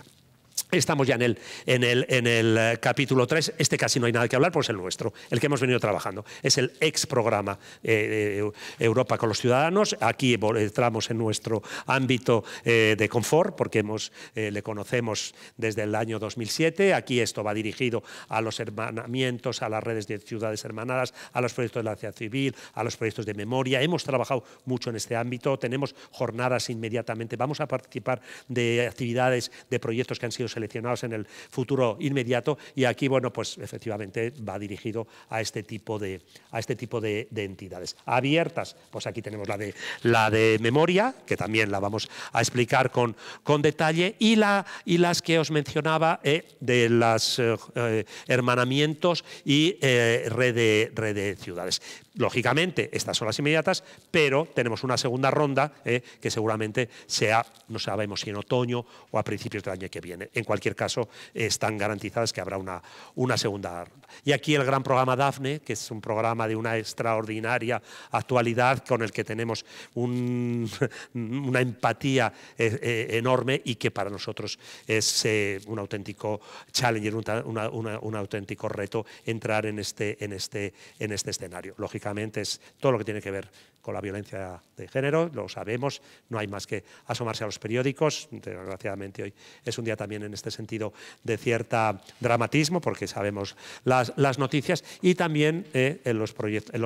Estamos ya en el, en el, eh, capítulo 3, este casi no hay nada que hablar, porque es el nuestro, el que hemos venido trabajando. Es el ex programa eh, eh, Europa con los ciudadanos. Aquí entramos en nuestro ámbito de confort, porque hemos, le conocemos desde el año 2007. Aquí esto va dirigido a los hermanamientos, a las redes de ciudades hermanadas, a los proyectos de la ciudad civil, a los proyectos de memoria. Hemos trabajado mucho en este ámbito, tenemos jornadas inmediatamente, vamos a participar de actividades, de proyectos que han sido seleccionados seleccionados en el futuro inmediato y aquí, bueno, pues efectivamente va dirigido a este tipo de, a este tipo de, entidades. Abiertas, pues aquí tenemos la de, la de memoria, que también la vamos a explicar con, con detalle, y, la, y las que os mencionaba eh, de los eh, eh, hermanamientos y eh, red, red de ciudades. Lógicamente, estas son las inmediatas, pero tenemos una segunda ronda eh, que seguramente sea, no sabemos si en otoño o a principios del año que viene. En cualquier caso, están garantizadas que habrá una, una segunda ronda. Y aquí el gran programa DAFNE, que es un programa de una extraordinaria actualidad con el que tenemos una empatía eh, eh, enorme y que para nosotros es un auténtico challenger, un, auténtico reto entrar en este, en este, en este escenario. Lógicamente, es todo lo que tiene que ver con la violencia de género, lo sabemos, no hay más que asomarse a los periódicos, desgraciadamente hoy es un día también en este sentido de cierta dramatismo, porque sabemos las, las noticias, y también eh, en los, en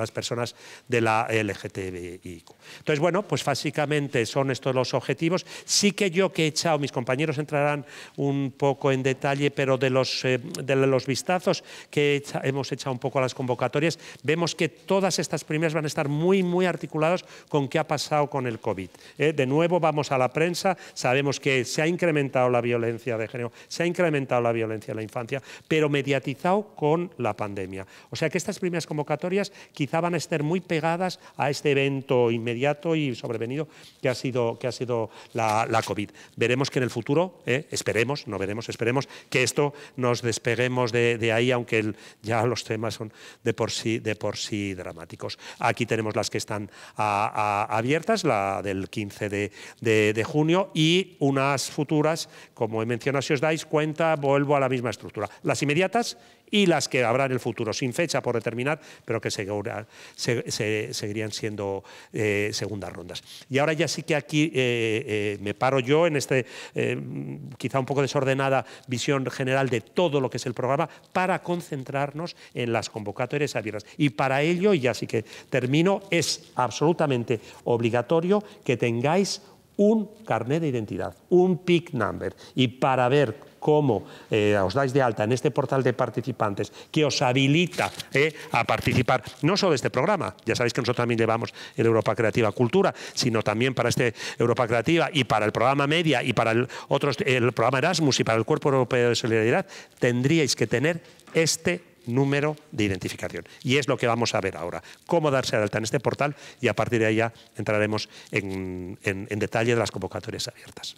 las personas de la LGTBI. Entonces, bueno, pues básicamente son estos los objetivos. Sí que yo que he echado, mis compañeros entrarán un poco en detalle, pero de los, eh, de los vistazos que hemos echado un poco a las convocatorias, vemos que todas estas primeras van a estar muy, muy articulados con qué ha pasado con el COVID. Eh, de nuevo vamos a la prensa, sabemos que se ha incrementado la violencia de género, se ha incrementado la violencia en la infancia, pero mediatizado con la pandemia. O sea que estas primeras convocatorias quizá van a estar muy pegadas a este evento inmediato y sobrevenido que ha sido, que ha sido la, la COVID. Veremos que en el futuro, eh, esperemos, no veremos, esperemos que esto nos despeguemos de, ahí, aunque ya los temas son de por sí, de por sí dramáticos. Aquí tenemos tenemos las que están abiertas, la del 15 de, de, junio, y unas futuras, como he mencionado, si os dais cuenta, vuelvo a la misma estructura. Las inmediatas y las que habrá en el futuro, sin fecha por determinar, pero que seguirían siendo eh, segundas rondas. Y ahora ya sí que aquí eh, eh, me paro yo en este quizá un poco desordenada visión general de todo lo que es el programa para concentrarnos en las convocatorias abiertas. Y para ello, y ya sí que termino, es absolutamente obligatorio que tengáis un carnet de identidad, un pick number. Y para ver cómo eh, os dais de alta en este portal de participantes que os habilita eh, a participar no solo de este programa, ya sabéis que nosotros también llevamos el Europa Creativa Cultura, sino también para este Europa Creativa y para el programa Media y para el, otros, programa Erasmus y para el Cuerpo Europeo de Solidaridad, tendríais que tener este número de identificación. Y es lo que vamos a ver ahora, cómo darse de alta en este portal y a partir de ahí entraremos en detalle de las convocatorias abiertas.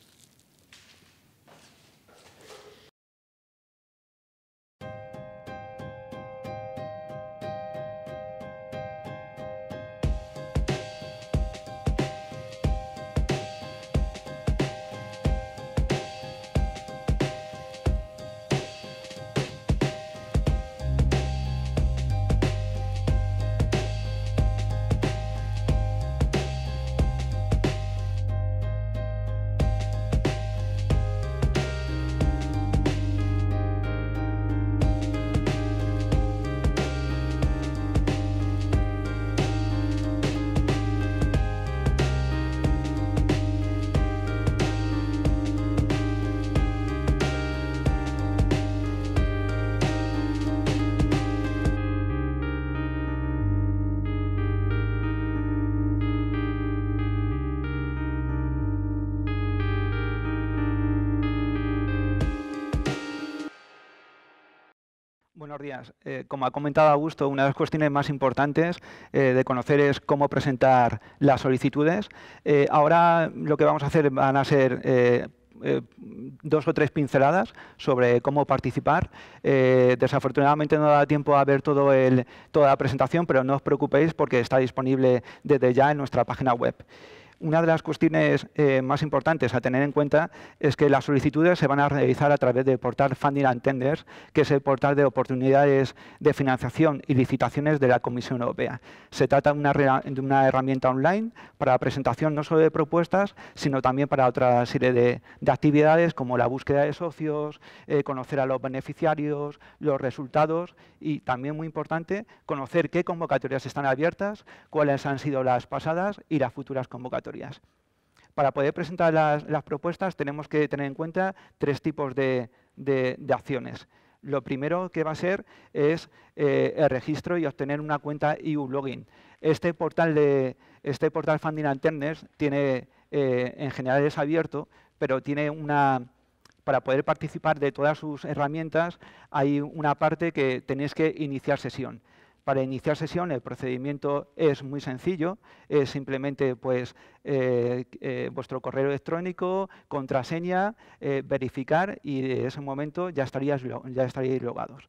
buenos días. Eh, como ha comentado Augusto, una de las cuestiones más importantes eh, de conocer es cómo presentar las solicitudes. Eh, ahora lo que vamos a hacer van a ser dos o tres pinceladas sobre cómo participar. desafortunadamente no da tiempo a ver toda la presentación, pero no os preocupéis porque está disponible desde ya en nuestra página web. Una de las cuestiones eh, más importantes a tener en cuenta es que las solicitudes se van a realizar a través del portal Funding and Tenders, que es el portal de oportunidades de financiación y licitaciones de la Comisión Europea. Se trata de una, herramienta online para la presentación no solo de propuestas, sino también para otra serie de, actividades como la búsqueda de socios, eh, conocer a los beneficiarios, los resultados y también muy importante, conocer qué convocatorias están abiertas, cuáles han sido las pasadas y las futuras convocatorias. Para poder presentar las, propuestas tenemos que tener en cuenta tres tipos de, acciones. Lo primero que va a ser es eh, el registro y obtener una cuenta EU login. Este portal, de, este portal Funding tiene, eh, en general es abierto, pero tiene una, para poder participar de todas sus herramientas, hay una parte que tenéis que iniciar sesión. Para iniciar sesión el procedimiento es muy sencillo, es simplemente pues, eh, eh, vuestro correo electrónico, contraseña, eh, verificar y de ese momento ya estaríais, ya logados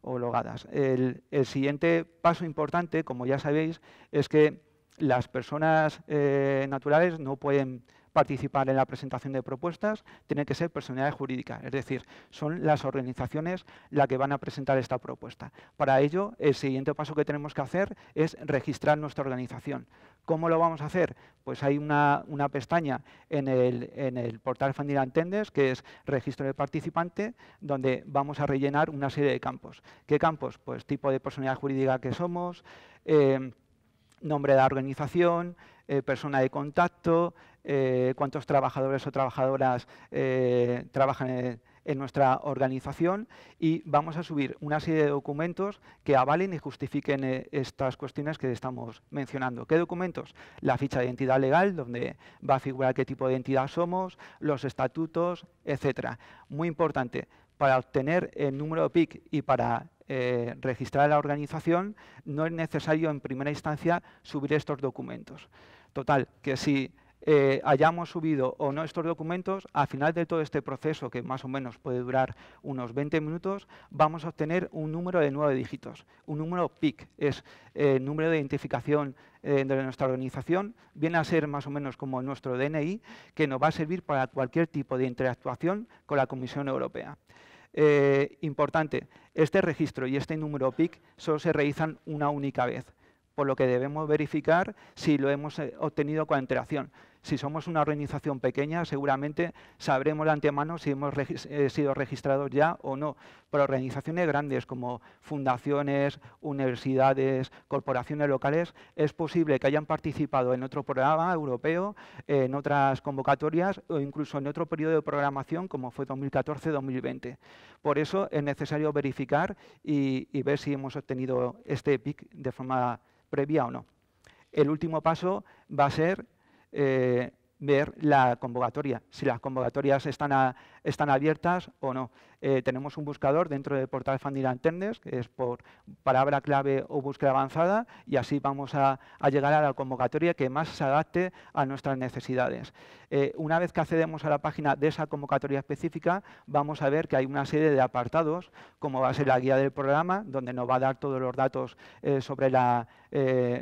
o logadas. el, siguiente paso importante, como ya sabéis, es que las personas naturales no pueden participar en la presentación de propuestas tiene que ser personalidad jurídica, es decir, son las organizaciones las que van a presentar esta propuesta. Para ello, el siguiente paso que tenemos que hacer es registrar nuestra organización. ¿Cómo lo vamos a hacer? Pues hay una, pestaña en el, portal Fundir Antendes, que es registro de participante, donde vamos a rellenar una serie de campos. ¿Qué campos? Pues tipo de personalidad jurídica que somos, eh, nombre de la organización, eh, persona de contacto, eh, cuántos trabajadores o trabajadoras eh, trabajan en, nuestra organización y vamos a subir una serie de documentos que avalen y justifiquen eh, estas cuestiones que estamos mencionando. ¿Qué documentos? La ficha de identidad legal, donde va a figurar qué tipo de entidad somos, los estatutos, etcétera. Muy importante, para obtener el número PIC y para registrar la organización, no es necesario en primera instancia subir estos documentos. Total, que si eh, hayamos subido o no estos documentos, al final de todo este proceso, que más o menos puede durar unos 20 minutos, vamos a obtener un número de nueve dígitos, un número PIC, es el eh, número de identificación eh, de nuestra organización, viene a ser más o menos como nuestro DNI, que nos va a servir para cualquier tipo de interactuación con la Comisión Europea. importante, este registro y este número PIC solo se realizan una única vez, por lo que debemos verificar si lo hemos obtenido con interacción. Si somos una organización pequeña, seguramente sabremos de antemano si hemos eh, sido registrados ya o no. Pero organizaciones grandes como fundaciones, universidades, corporaciones locales, es posible que hayan participado en otro programa europeo, en otras convocatorias o incluso en otro periodo de programación como fue 2014-2020. Por eso es necesario verificar y, y ver si hemos obtenido este PIC de forma previa o no. El último paso va a ser eh, ver la convocatoria, si las convocatorias están a, están abiertas o no. Eh, tenemos un buscador dentro del portal Funding and que es por palabra clave o búsqueda avanzada, y así vamos a, llegar a la convocatoria que más se adapte a nuestras necesidades. Eh, una vez que accedemos a la página de esa convocatoria específica, vamos a ver que hay una serie de apartados, como va a ser la guía del programa, donde nos va a dar todos los datos eh, sobre, la,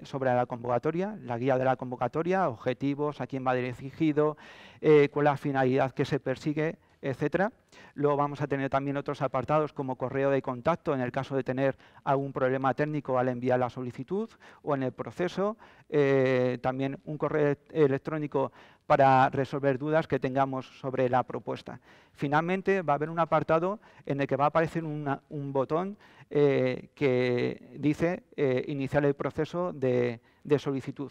sobre la convocatoria, la guía de la convocatoria, objetivos, a quién va dirigido, cuál es la finalidad que se persigue, etcétera. Luego vamos a tener también otros apartados como correo de contacto en el caso de tener algún problema técnico al enviar la solicitud o en el proceso. Eh, también un correo electrónico para resolver dudas que tengamos sobre la propuesta. Finalmente va a haber un apartado en el que va a aparecer un botón eh, que dice eh, iniciar el proceso de, de solicitud.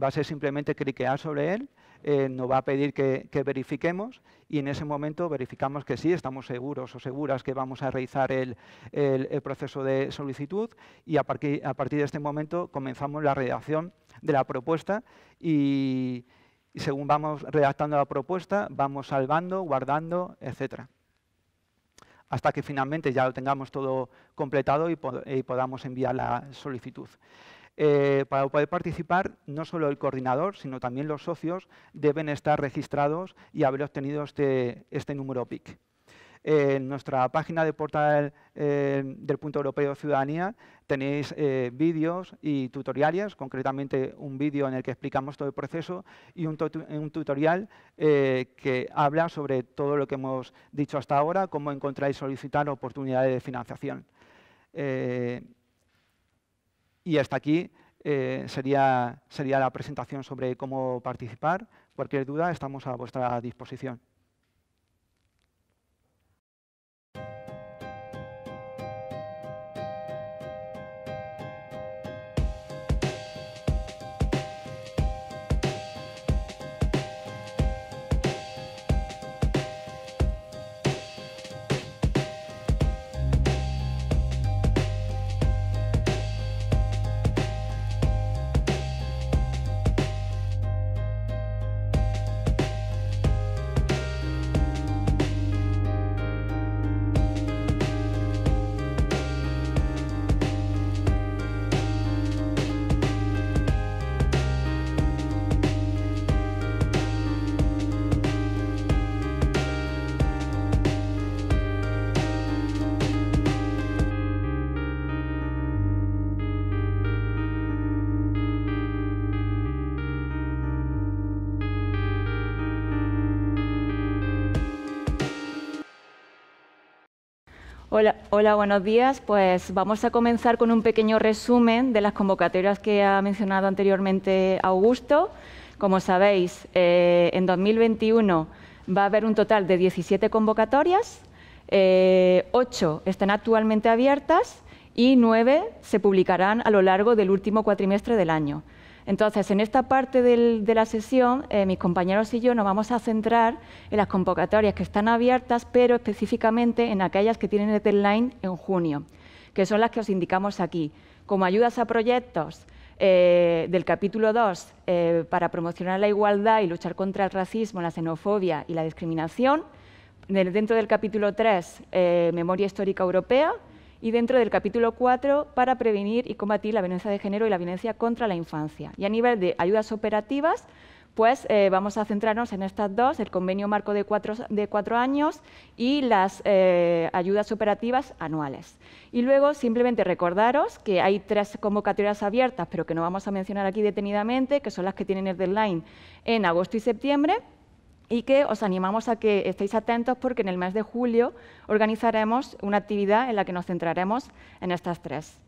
Va a ser simplemente cliquear sobre él eh, nos va a pedir que, verifiquemos y en ese momento verificamos que sí, estamos seguros o seguras que vamos a realizar el, proceso de solicitud y a partir, de este momento comenzamos la redacción de la propuesta y, según vamos redactando la propuesta, vamos salvando, guardando, etcétera hasta que finalmente ya lo tengamos todo completado y podamos enviar la solicitud. Eh, para poder participar, no solo el coordinador, sino también los socios deben estar registrados y haber obtenido este, este número PIC. Eh, en nuestra página de portal eh, del Punto Europeo de Ciudadanía tenéis vídeos y tutoriales, concretamente un vídeo en el que explicamos todo el proceso y un, un tutorial que habla sobre todo lo que hemos dicho hasta ahora, cómo encontrar y solicitar oportunidades de financiación. Y hasta aquí eh, sería, sería la presentación sobre cómo participar. Cualquier duda, estamos a vuestra disposición. Hola, buenos días. Pues vamos a comenzar con un pequeño resumen de las convocatorias que ha mencionado anteriormente Augusto. Como sabéis, eh, en 2021 va a haber un total de 17 convocatorias, eh, Ocho 8 están actualmente abiertas y 9 se publicarán a lo largo del último cuatrimestre del año. Entonces, en esta parte de la sesión, eh, mis compañeros y yo nos vamos a centrar en las convocatorias que están abiertas, pero específicamente en aquellas que tienen el deadline en junio, que son las que os indicamos aquí, como ayudas a proyectos eh, del capítulo 2 eh, para promocionar la igualdad y luchar contra el racismo, la xenofobia y la discriminación, dentro del capítulo 3, Memoria Histórica Europea, y dentro del capítulo 4 para prevenir y combatir la violencia de género y la violencia contra la infancia. Y a nivel de ayudas operativas, pues eh, vamos a centrarnos en estas dos, el convenio marco de cuatro, de años y las eh, ayudas operativas anuales. Y luego simplemente recordaros que hay tres convocatorias abiertas, pero que no vamos a mencionar aquí detenidamente, que son las que tienen el deadline en agosto y septiembre y que os animamos a que estéis atentos porque en el mes de julio organizaremos una actividad en la que nos centraremos en estas tres.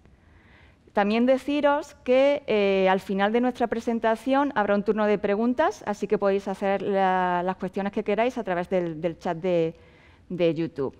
También deciros que eh, al final de nuestra presentación habrá un turno de preguntas, así que podéis hacer las cuestiones que queráis a través del, chat de YouTube.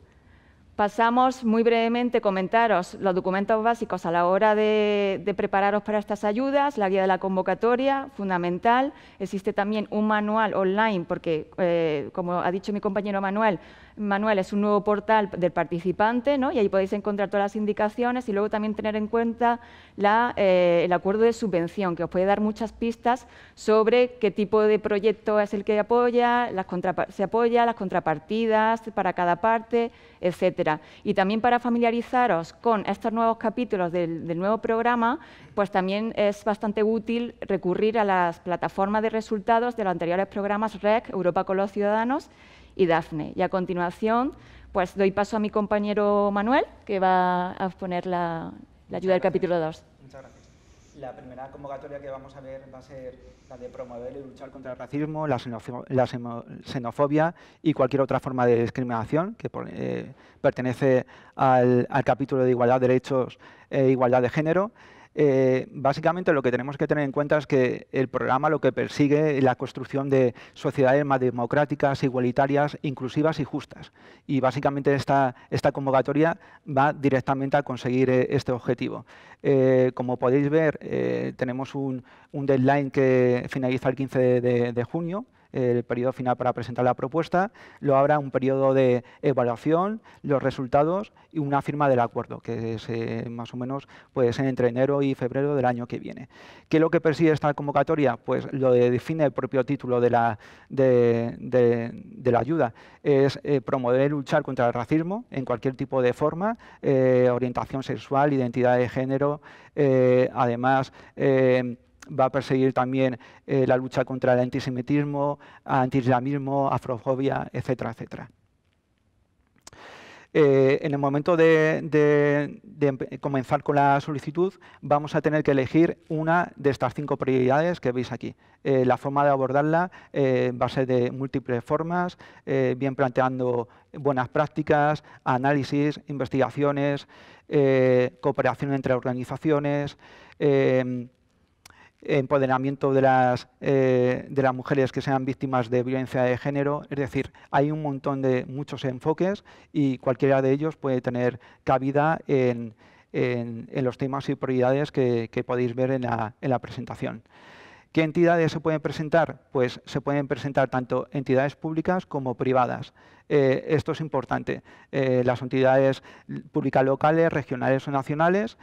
Pasamos muy brevemente a comentaros los documentos básicos a la hora de, prepararos para estas ayudas, la guía de la convocatoria, fundamental. Existe también un manual online, porque, eh, como ha dicho mi compañero Manuel, Manuel, es un nuevo portal del participante ¿no? y ahí podéis encontrar todas las indicaciones y luego también tener en cuenta eh, el acuerdo de subvención, que os puede dar muchas pistas sobre qué tipo de proyecto es el que apoya, las se apoya, las contrapartidas para cada parte, etcétera. Y también para familiarizaros con estos nuevos capítulos del, del nuevo programa, pues también es bastante útil recurrir a las plataformas de resultados de los anteriores programas REC, Europa con los Ciudadanos, y Dafne. Y a continuación, pues doy paso a mi compañero Manuel, que va a poner la, ayuda del capítulo 2. Muchas gracias. La primera convocatoria que vamos a ver va a ser la de promover y luchar contra el racismo, la, xenofobia y cualquier otra forma de discriminación que eh, pertenece al, capítulo de igualdad, de derechos e igualdad de género. Eh, básicamente lo que tenemos que tener en cuenta es que el programa lo que persigue es la construcción de sociedades más democráticas, igualitarias, inclusivas y justas. Y básicamente esta, convocatoria va directamente a conseguir eh, este objetivo. Eh, como podéis ver, tenemos un, deadline que finaliza el 15 de junio el periodo final para presentar la propuesta, lo habrá un periodo de evaluación, los resultados y una firma del acuerdo, que es eh, más o menos puede ser entre enero y febrero del año que viene. ¿Qué es lo que persigue esta convocatoria? Pues lo define el propio título de la, de, la ayuda. Es eh, promover y luchar contra el racismo en cualquier tipo de forma, eh, orientación sexual, identidad de género, además va a perseguir también eh, la lucha contra el antisemitismo, antiislamismo, afrofobia, etcétera, etcétera. Eh, en el momento de, comenzar con la solicitud, vamos a tener que elegir una de estas cinco prioridades que veis aquí. Eh, la forma de abordarla va a ser de múltiples formas, bien planteando buenas prácticas, análisis, investigaciones, cooperación entre organizaciones, empoderamiento eh, de las, mujeres que sean víctimas de violencia de género. Es decir, hay un montón de muchos enfoques y cualquiera de ellos puede tener cabida en, los temas y prioridades que, podéis ver en la, presentación. ¿Qué entidades se pueden presentar? Pues se pueden presentar tanto entidades públicas como privadas. Eh, esto es importante. Eh, las entidades públicas locales, regionales o nacionales,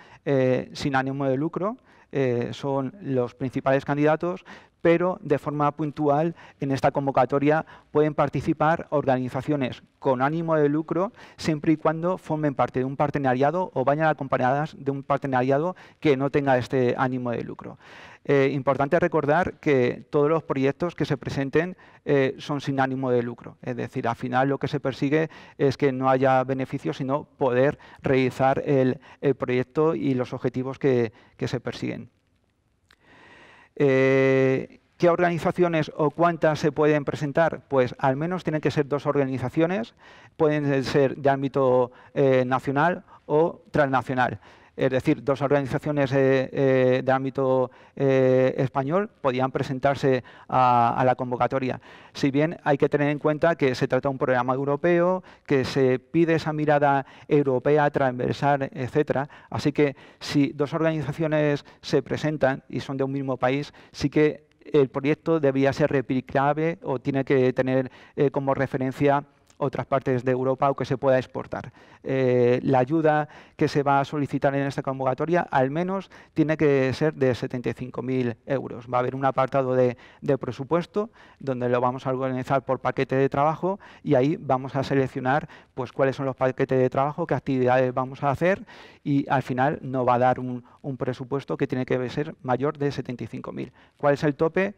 sin ánimo de lucro, eh, son los principales candidatos, pero de forma puntual en esta convocatoria pueden participar organizaciones con ánimo de lucro siempre y cuando formen parte de un partenariado o vayan acompañadas de un partenariado que no tenga este ánimo de lucro. Eh, importante recordar que todos los proyectos que se presenten eh, son sin ánimo de lucro, es decir, al final lo que se persigue es que no haya beneficio, sino poder realizar el, proyecto y los objetivos que se persiguen. Eh, ¿Qué organizaciones o cuántas se pueden presentar? Pues al menos tienen que ser dos organizaciones, pueden ser de ámbito eh, nacional o transnacional es decir, dos organizaciones eh, eh, de ámbito eh, español podían presentarse a, la convocatoria. Si bien hay que tener en cuenta que se trata de un programa europeo, que se pide esa mirada europea, transversal, etc. Así que si dos organizaciones se presentan y son de un mismo país, sí que el proyecto debía ser replicable o tiene que tener como referencia otras partes de Europa o que se pueda exportar. Eh, la ayuda que se va a solicitar en esta convocatoria al menos tiene que ser de 75.000 euros. Va a haber un apartado de, presupuesto donde lo vamos a organizar por paquete de trabajo y ahí vamos a seleccionar pues, cuáles son los paquetes de trabajo, qué actividades vamos a hacer y al final no va a dar un, presupuesto que tiene que ser mayor de 75.000. ¿Cuál es el tope?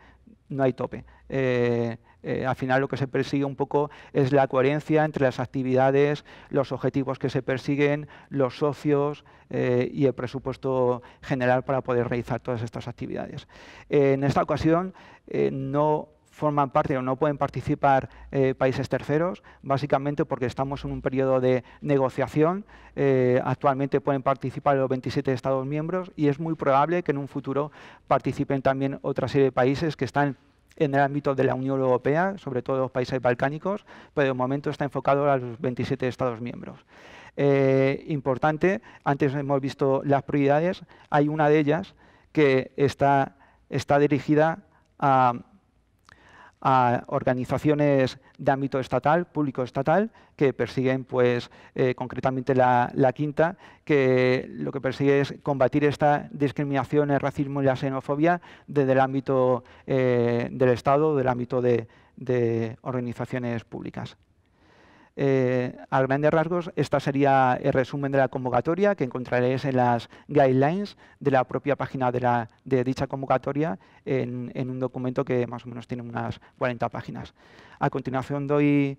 No hay tope. Eh, eh, al final lo que se persigue un poco es la coherencia entre las actividades, los objetivos que se persiguen, los socios eh, y el presupuesto general para poder realizar todas estas actividades. Eh, en esta ocasión no forman parte o no pueden participar países terceros, básicamente porque estamos en un periodo de negociación. actualmente pueden participar los 27 Estados miembros y es muy probable que en un futuro participen también otra serie de países que están en el ámbito de la Unión Europea, sobre todo los países balcánicos, pero pues de momento está enfocado a los 27 Estados miembros. Eh, importante, antes hemos visto las prioridades, hay una de ellas que está, está dirigida a a organizaciones de ámbito estatal, público estatal, que persiguen pues eh, concretamente la, quinta, que lo que persigue es combatir esta discriminación, el racismo y la xenofobia desde el ámbito eh, del Estado, del ámbito de organizaciones públicas. Eh, a grandes rasgos, este sería el resumen de la convocatoria que encontraréis en las guidelines de la propia página de, dicha convocatoria en, un documento que más o menos tiene unas 40 páginas. A continuación doy,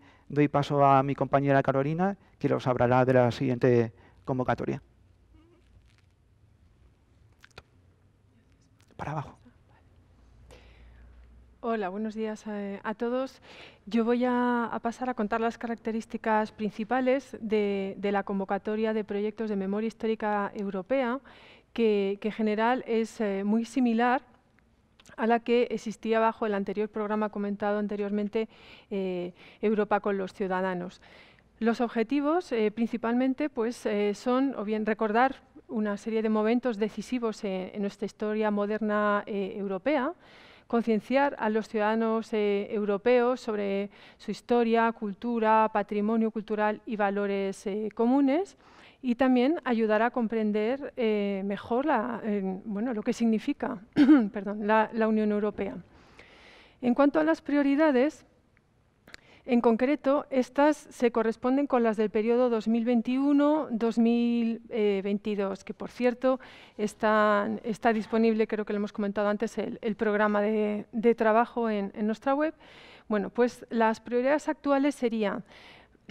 paso a mi compañera Carolina, que os hablará de la siguiente convocatoria. Para abajo. Hola, buenos días eh, a, todos. Yo voy a, pasar a contar las características principales de, la convocatoria de proyectos de memoria histórica europea, que, en general es eh, muy similar a la que existía bajo el anterior programa comentado anteriormente, eh, Europa con los ciudadanos. Los objetivos principalmente pues, son o bien recordar una serie de momentos decisivos en nuestra historia moderna europea, concienciar a los ciudadanos eh, europeos sobre su historia, cultura, patrimonio cultural y valores eh, comunes y también ayudar a comprender eh, mejor lo que significa la Unión Europea. En cuanto a las prioridades, en concreto, estas se corresponden con las del periodo 2021-2022, que por cierto está, disponible, creo que lo hemos comentado antes, el, programa de, trabajo en, nuestra web. Bueno, pues las prioridades actuales serían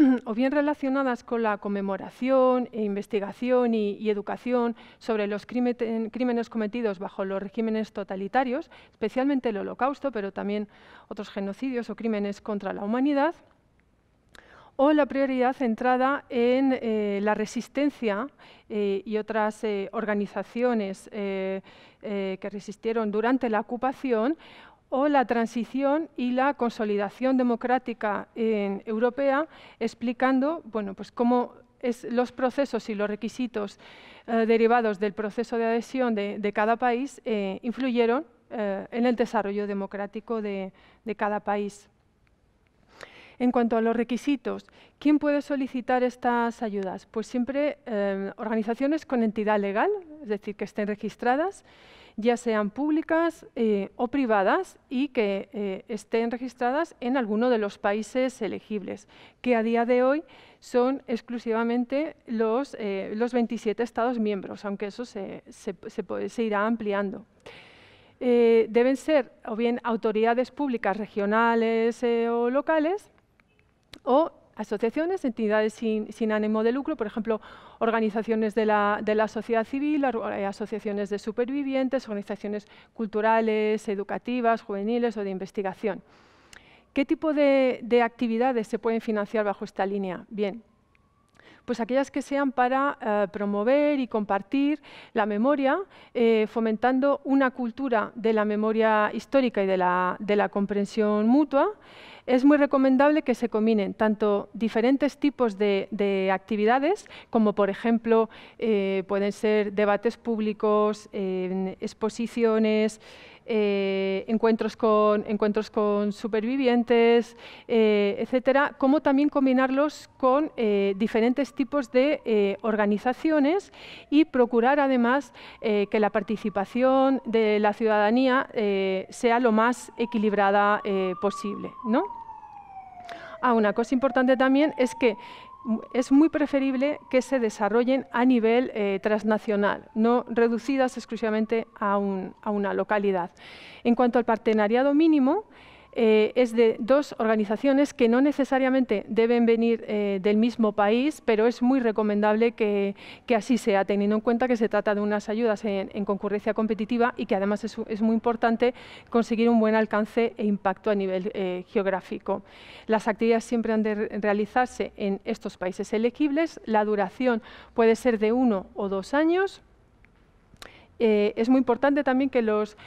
o bien relacionadas con la conmemoración, e investigación y, educación sobre los crímenes cometidos bajo los regímenes totalitarios, especialmente el holocausto, pero también otros genocidios o crímenes contra la humanidad, o la prioridad centrada en eh, la resistencia eh, y otras eh, organizaciones que resistieron durante la ocupación o la transición y la consolidación democrática en europea, explicando pues cómo los procesos y los requisitos eh, derivados del proceso de adhesión de, cada país eh, influyeron eh, en el desarrollo democrático de cada país. En cuanto a los requisitos, ¿quién puede solicitar estas ayudas? Pues siempre eh, organizaciones con entidad legal, es decir, que estén registradas, ya sean públicas eh, o privadas y que eh, estén registradas en alguno de los países elegibles, que a día de hoy son exclusivamente los, 27 Estados miembros, aunque eso se, se, irá ampliando. deben ser o bien autoridades públicas regionales o locales o asociaciones, entidades sin, ánimo de lucro, por ejemplo, organizaciones de la, sociedad civil, eh, asociaciones de supervivientes, organizaciones culturales, educativas, juveniles o de investigación. ¿Qué tipo de, actividades se pueden financiar bajo esta línea? Bien, pues aquellas que sean para eh, promover y compartir la memoria, eh, fomentando una cultura de la memoria histórica y de la, de la comprensión mutua, es muy recomendable que se combinen tanto diferentes tipos de, actividades, como por ejemplo eh, pueden ser debates públicos, exposiciones, eh, encuentros, con, encuentros con supervivientes, eh, etcétera, como también combinarlos con diferentes tipos de organizaciones y procurar además que la participación de la ciudadanía sea lo más equilibrada posible. Ah, una cosa importante también es que es muy preferible que se desarrollen a nivel eh, transnacional, no reducidas exclusivamente a una localidad. En cuanto al partenariado mínimo, eh, es de dos organizaciones que no necesariamente deben venir eh, del mismo país, pero es muy recomendable que, así sea, teniendo en cuenta que se trata de unas ayudas en, concurrencia competitiva y que además es, muy importante conseguir un buen alcance e impacto a nivel eh, geográfico. Las actividades siempre han de realizarse en estos países elegibles, la duración puede ser de uno o dos años, eh, es muy importante también que los,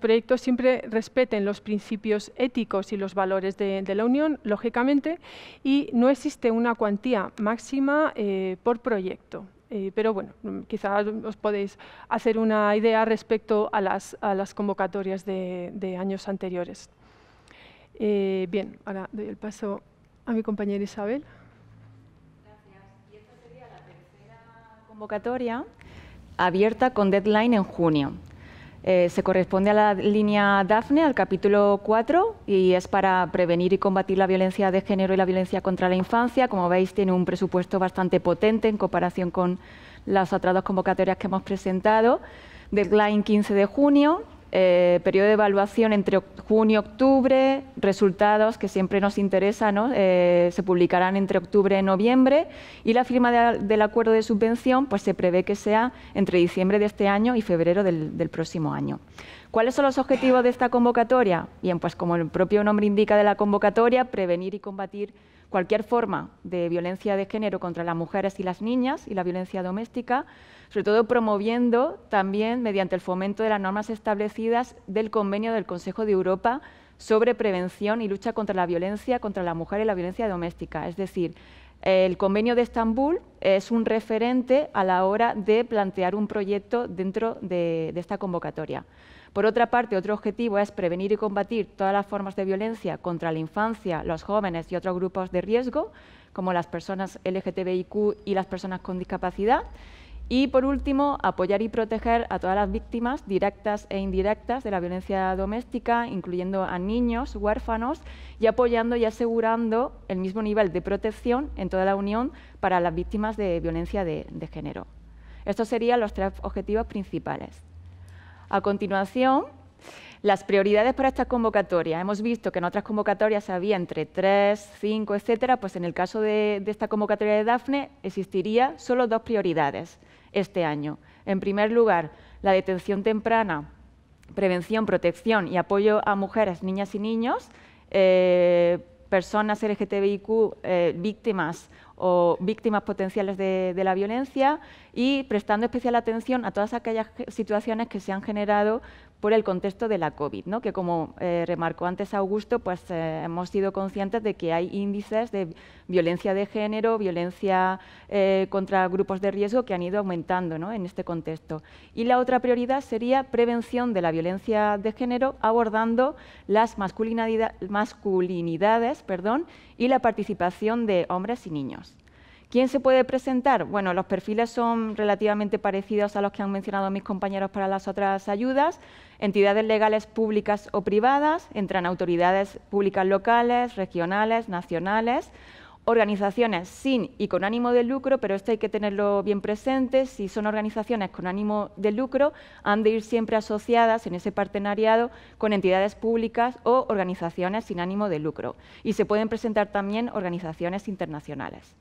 proyectos siempre respeten los principios éticos y los valores de, la Unión, lógicamente, y no existe una cuantía máxima eh, por proyecto. Eh, pero bueno, quizás os podéis hacer una idea respecto a las, convocatorias de, años anteriores. bien, ahora doy el paso a mi compañera Isabel. Gracias. Y esta sería la tercera convocatoria abierta con deadline en junio. Eh, se corresponde a la línea DAFNE, al capítulo 4, y es para prevenir y combatir la violencia de género y la violencia contra la infancia. Como veis, tiene un presupuesto bastante potente en comparación con las otras dos convocatorias que hemos presentado. Deadline 15 de junio, eh, periodo de evaluación entre junio y octubre, resultados que siempre nos interesan, eh, se publicarán entre octubre y noviembre y la firma del acuerdo de subvención pues, se prevé que sea entre diciembre de este año y febrero del, del próximo año. ¿Cuáles son los objetivos de esta convocatoria? Bien, pues como el propio nombre indica de la convocatoria, prevenir y combatir cualquier forma de violencia de género contra las mujeres y las niñas y la violencia doméstica, sobre todo promoviendo también mediante el fomento de las normas establecidas del Convenio del Consejo de Europa sobre prevención y lucha contra la violencia contra la mujer y la violencia doméstica. Es decir, el convenio de Estambul es un referente a la hora de plantear un proyecto dentro de, esta convocatoria. Por otra parte, otro objetivo es prevenir y combatir todas las formas de violencia contra la infancia, los jóvenes y otros grupos de riesgo, como las personas LGTBIQ y las personas con discapacidad. Y por último, apoyar y proteger a todas las víctimas directas e indirectas de la violencia doméstica, incluyendo a niños, huérfanos, y apoyando y asegurando el mismo nivel de protección en toda la Unión para las víctimas de violencia de, género. Estos serían los tres objetivos principales. A continuación, las prioridades para esta convocatoria. Hemos visto que en otras convocatorias había entre 3, cinco, etcétera, pues en el caso de, esta convocatoria de DAFNE existiría solo dos prioridades este año. En primer lugar, la detención temprana, prevención, protección y apoyo a mujeres, niñas y niños, eh, personas LGTBIQ eh, víctimas o víctimas potenciales de, la violencia y prestando especial atención a todas aquellas situaciones que se han generado por el contexto de la COVID, ¿no? que como eh, remarcó antes Augusto, pues eh, hemos sido conscientes de que hay índices de violencia de género, violencia eh, contra grupos de riesgo que han ido aumentando en este contexto. Y la otra prioridad sería prevención de la violencia de género abordando las masculinidades perdón, y la participación de hombres y niños. ¿Quién se puede presentar? Bueno, los perfiles son relativamente parecidos a los que han mencionado mis compañeros para las otras ayudas. Entidades legales públicas o privadas, entran autoridades públicas locales, regionales, nacionales, organizaciones sin y con ánimo de lucro, pero esto hay que tenerlo bien presente, si son organizaciones con ánimo de lucro, han de ir siempre asociadas en ese partenariado con entidades públicas o organizaciones sin ánimo de lucro. Y se pueden presentar también organizaciones internacionales.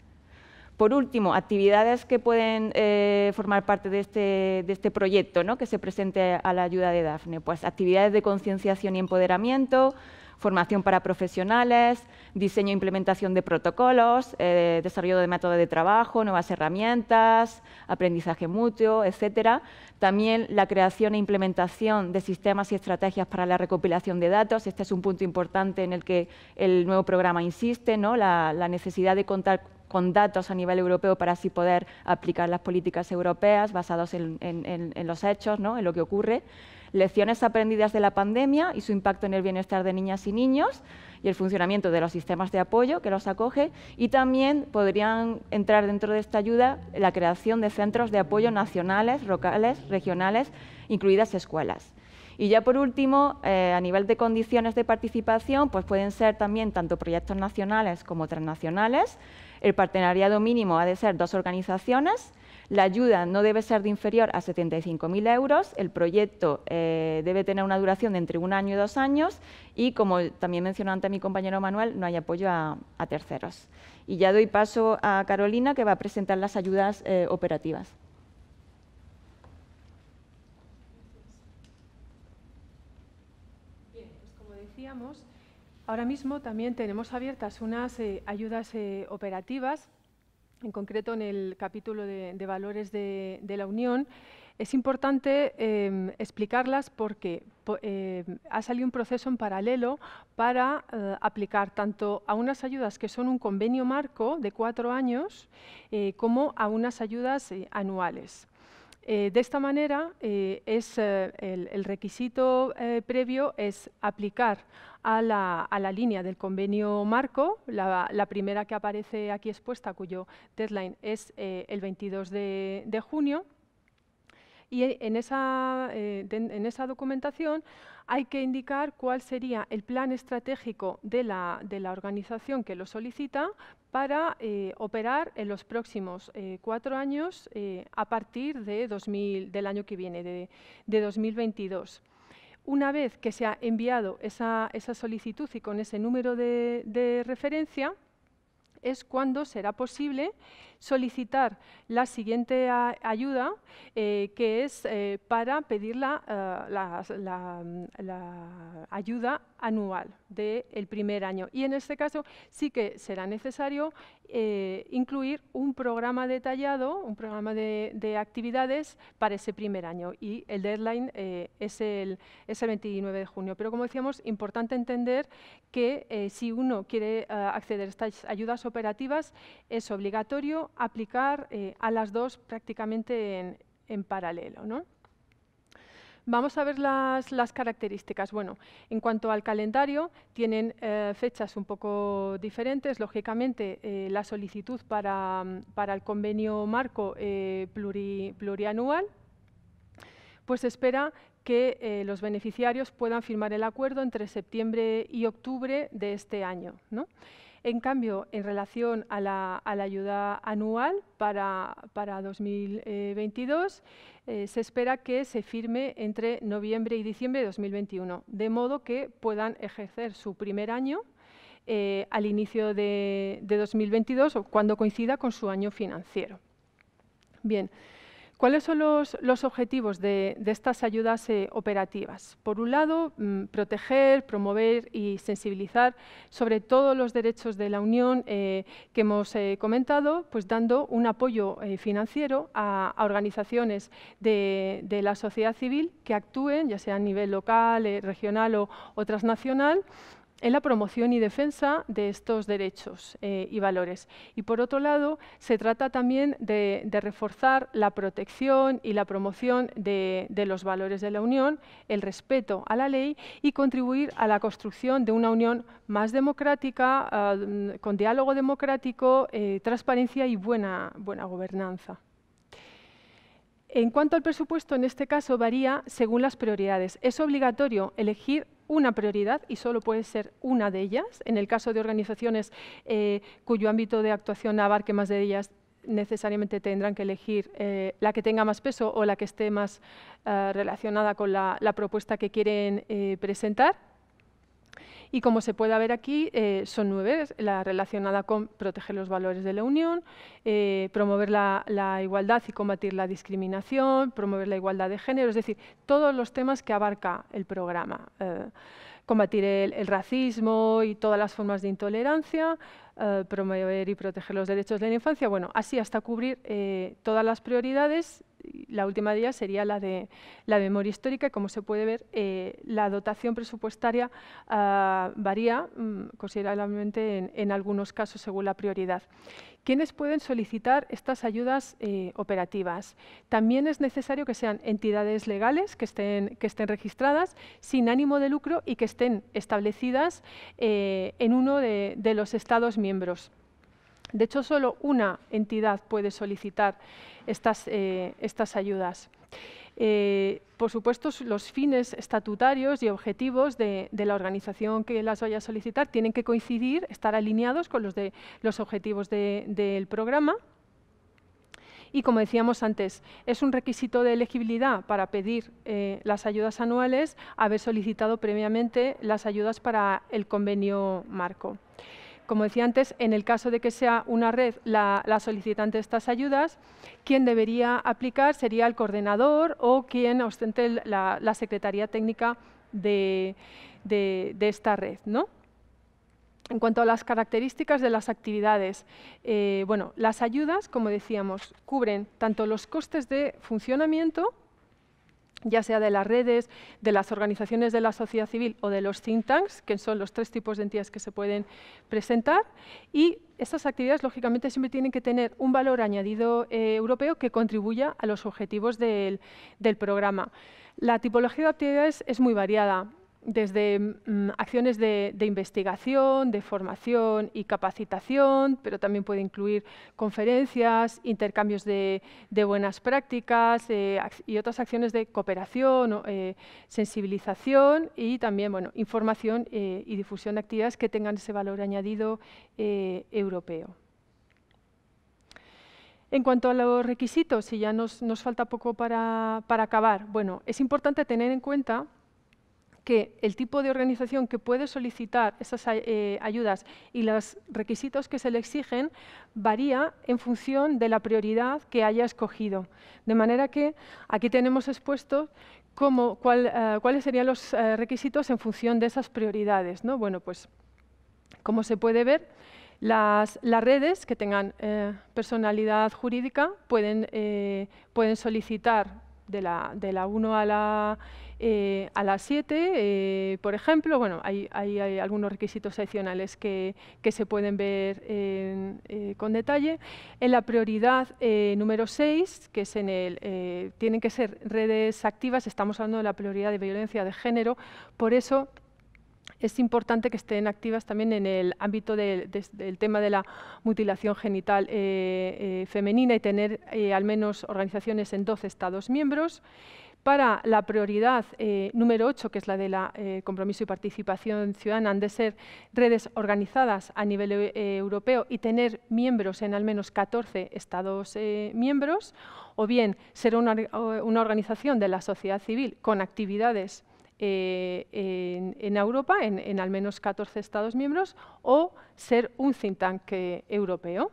Por último, actividades que pueden eh, formar parte de este, de este proyecto ¿no? que se presente a la ayuda de DAFNE. Pues actividades de concienciación y empoderamiento, formación para profesionales, diseño e implementación de protocolos, eh, desarrollo de métodos de trabajo, nuevas herramientas, aprendizaje mutuo, etc. También la creación e implementación de sistemas y estrategias para la recopilación de datos. Este es un punto importante en el que el nuevo programa insiste, ¿no? la, la necesidad de contar con datos a nivel europeo para así poder aplicar las políticas europeas basadas en, los hechos, ¿no? en lo que ocurre. Lecciones aprendidas de la pandemia y su impacto en el bienestar de niñas y niños y el funcionamiento de los sistemas de apoyo que los acoge. Y también podrían entrar dentro de esta ayuda la creación de centros de apoyo nacionales, locales, regionales, incluidas escuelas. Y ya por último, eh, a nivel de condiciones de participación, pues pueden ser también tanto proyectos nacionales como transnacionales, el partenariado mínimo ha de ser dos organizaciones, la ayuda no debe ser de inferior a 75.000 euros, el proyecto eh, debe tener una duración de entre un año y dos años y, como también mencionó antes mi compañero Manuel, no hay apoyo a, terceros. Y ya doy paso a Carolina, que va a presentar las ayudas eh, operativas. Ahora mismo también tenemos abiertas unas eh, ayudas eh, operativas, en concreto en el capítulo de, valores de, la Unión. Es importante em, explicarlas porque em, ha salido un proceso en paralelo para eh, aplicar tanto a unas ayudas que son un convenio marco de cuatro años como a unas ayudas anuales. Eh, de esta manera, eh, es, eh, el, requisito previo es aplicar a la, a la, línea del convenio marco, la, primera que aparece aquí expuesta, cuyo deadline es el 22 de junio, y en esa, eh, en esa documentación hay que indicar cuál sería el plan estratégico de la, organización que lo solicita para eh, operar en los próximos eh, cuatro años a partir de 2000, del año que viene, de, 2022 una vez que se ha enviado esa, solicitud y con ese número de, de, referencia, es cuando será posible solicitar la siguiente ayuda, eh, que es eh, para pedir eh, la, ayuda anual del primer año. Y en este caso sí que será necesario incluir un programa detallado, un programa de, actividades para ese primer año. Y el deadline es, el, 29 de junio. Pero como decíamos, importante entender que si uno quiere acceder a estas ayudas operativas, es obligatorio aplicar eh, a las dos prácticamente en, paralelo. ¿no? Vamos a ver las, características. Bueno, en cuanto al calendario, tienen eh, fechas un poco diferentes. Lógicamente, eh, la solicitud para, el convenio marco plurianual, pues espera que los beneficiarios puedan firmar el acuerdo entre septiembre y octubre de este año. ¿no? En cambio, en relación a la, ayuda anual para, 2022, eh, se espera que se firme entre noviembre y diciembre de 2021, de modo que puedan ejercer su primer año eh, al inicio de, de 2022 o cuando coincida con su año financiero. Bien. ¿Cuáles son los, objetivos de, estas ayudas eh, operativas? Por un lado, mm, proteger, promover y sensibilizar sobre todos los derechos de la Unión eh, que hemos eh, comentado, pues dando un apoyo financiero a, organizaciones de, la sociedad civil que actúen, ya sea a nivel local, regional o transnacional, en la promoción y defensa de estos derechos eh, y valores. Y por otro lado, se trata también de, reforzar la protección y la promoción de, los valores de la Unión, el respeto a la ley y contribuir a la construcción de una Unión más democrática, eh, con diálogo democrático, eh, transparencia y buena, buena gobernanza. En cuanto al presupuesto, en este caso varía según las prioridades. Es obligatorio elegir una prioridad y solo puede ser una de ellas. En el caso de organizaciones eh, cuyo ámbito de actuación abarque más de ellas, necesariamente tendrán que elegir eh, la que tenga más peso o la que esté más eh, relacionada con la propuesta que quieren presentar. Y como se puede ver aquí, eh, son nueve, la relacionada con proteger los valores de la Unión, eh, promover la, igualdad y combatir la discriminación, promover la igualdad de género, es decir, todos los temas que abarca el programa. Eh, combatir el, racismo y todas las formas de intolerancia, eh, promover y proteger los derechos de la infancia. Bueno, así hasta cubrir eh, todas las prioridades. La última de ellas sería la de la memoria histórica. y Como se puede ver, eh, la dotación presupuestaria ah, varía mm, considerablemente en algunos casos según la prioridad. ¿Quiénes pueden solicitar estas ayudas eh, operativas? También es necesario que sean entidades legales que estén, que estén registradas, sin ánimo de lucro y que estén establecidas eh, en uno de, los Estados miembros. De hecho, solo una entidad puede solicitar estas, eh, estas ayudas. Eh, por supuesto, los fines estatutarios y objetivos de, la organización que las vaya a solicitar tienen que coincidir, estar alineados con los, de, los objetivos del programa. Y como decíamos antes, es un requisito de elegibilidad para pedir eh, las ayudas anuales haber solicitado previamente las ayudas para el convenio marco. Como decía antes, en el caso de que sea una red la, solicitante de estas ayudas, quien debería aplicar sería el coordinador o quien ostente la, secretaría técnica de, esta red. ¿no? En cuanto a las características de las actividades, eh, bueno, las ayudas, como decíamos, cubren tanto los costes de funcionamiento ya sea de las redes, de las organizaciones de la sociedad civil o de los think tanks, que son los tres tipos de entidades que se pueden presentar. Y estas actividades, lógicamente, siempre tienen que tener un valor añadido eh, europeo que contribuya a los objetivos del programa. La tipología de actividades es muy variada desde mm, acciones de, investigación, de formación y capacitación, pero también puede incluir conferencias, intercambios de, buenas prácticas eh, y otras acciones de cooperación, eh, sensibilización y también bueno, información eh, y difusión de actividades que tengan ese valor añadido europeo. En cuanto a los requisitos, si ya nos, falta poco para, para acabar, bueno, es importante tener en cuenta que el tipo de organización que puede solicitar esas eh, ayudas y los requisitos que se le exigen varía en función de la prioridad que haya escogido. De manera que aquí tenemos expuesto eh, cuáles serían los eh, requisitos en función de esas prioridades. ¿no? Bueno, pues como se puede ver, las, redes que tengan personalidad jurídica pueden, pueden solicitar de la, de la 1 a la eh, a las 7, eh, por ejemplo, bueno, hay, algunos requisitos adicionales que, se pueden ver eh, con detalle. En la prioridad número 6, que es en el, tienen que ser redes activas, estamos hablando de la prioridad de violencia de género, por eso es importante que estén activas también en el ámbito del tema de la mutilación genital femenina y tener al menos organizaciones en 12 Estados miembros para la prioridad eh, número 8, que es la de la eh, compromiso y participación ciudadana, han de ser redes organizadas a nivel eh, europeo y tener miembros en al menos 14 Estados miembros, o bien ser una, organización de la sociedad civil con actividades en, Europa, en, en, al menos 14 Estados miembros, o ser un think tank europeo.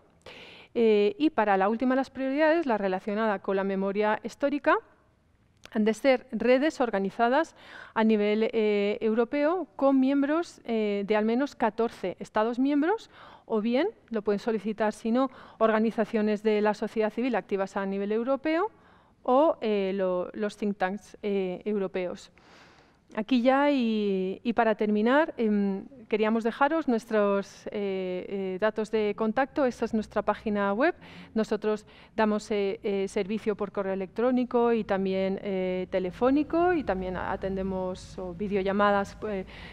y para la última de las prioridades, la relacionada con la memoria histórica, han de ser redes organizadas a nivel eh, europeo con miembros eh, de al menos 14 Estados miembros o bien lo pueden solicitar, si no, organizaciones de la sociedad civil activas a nivel europeo o eh, los think tanks europeos aquí ya y, para terminar, em, queríamos dejaros nuestros eh, eh, datos de contacto. Esta es nuestra página web. Nosotros damos eh, servicio por correo electrónico y también telefónico y también atendemos videollamadas